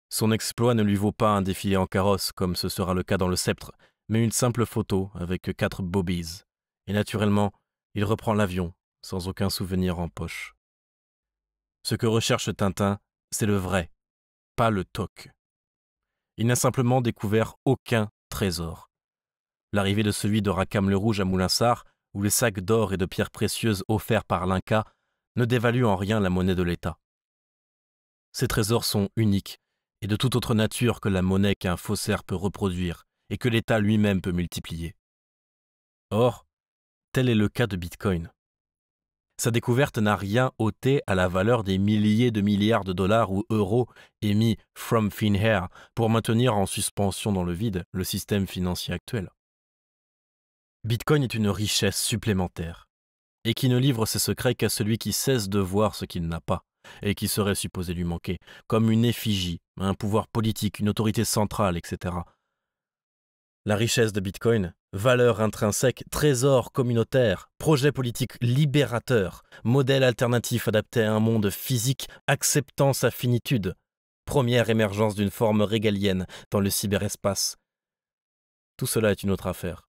Son exploit ne lui vaut pas un défilé en carrosse, comme ce sera le cas dans le sceptre, mais une simple photo avec quatre bobbies. Et naturellement, il reprend l'avion, sans aucun souvenir en poche. Ce que recherche Tintin, c'est le vrai, pas le toc. Il n'a simplement découvert aucun trésor. L'arrivée de celui de Racam le Rouge à Moulinsart, où les sacs d'or et de pierres précieuses offerts par l'Inca ne dévalue en rien la monnaie de l'État. Ces trésors sont uniques et de toute autre nature que la monnaie qu'un faussaire peut reproduire et que l'État lui-même peut multiplier. Or, tel est le cas de Bitcoin. Sa découverte n'a rien ôté à la valeur des milliers de milliards de dollars ou euros émis from Finhair pour maintenir en suspension dans le vide le système financier actuel. Bitcoin est une richesse supplémentaire, et qui ne livre ses secrets qu'à celui qui cesse de voir ce qu'il n'a pas, et qui serait supposé lui manquer, comme une effigie, un pouvoir politique, une autorité centrale, etc. La richesse de Bitcoin, valeur intrinsèque, trésor communautaire, projet politique libérateur, modèle alternatif adapté à un monde physique acceptant sa finitude, première émergence d'une forme régalienne dans le cyberespace. Tout cela est une autre affaire.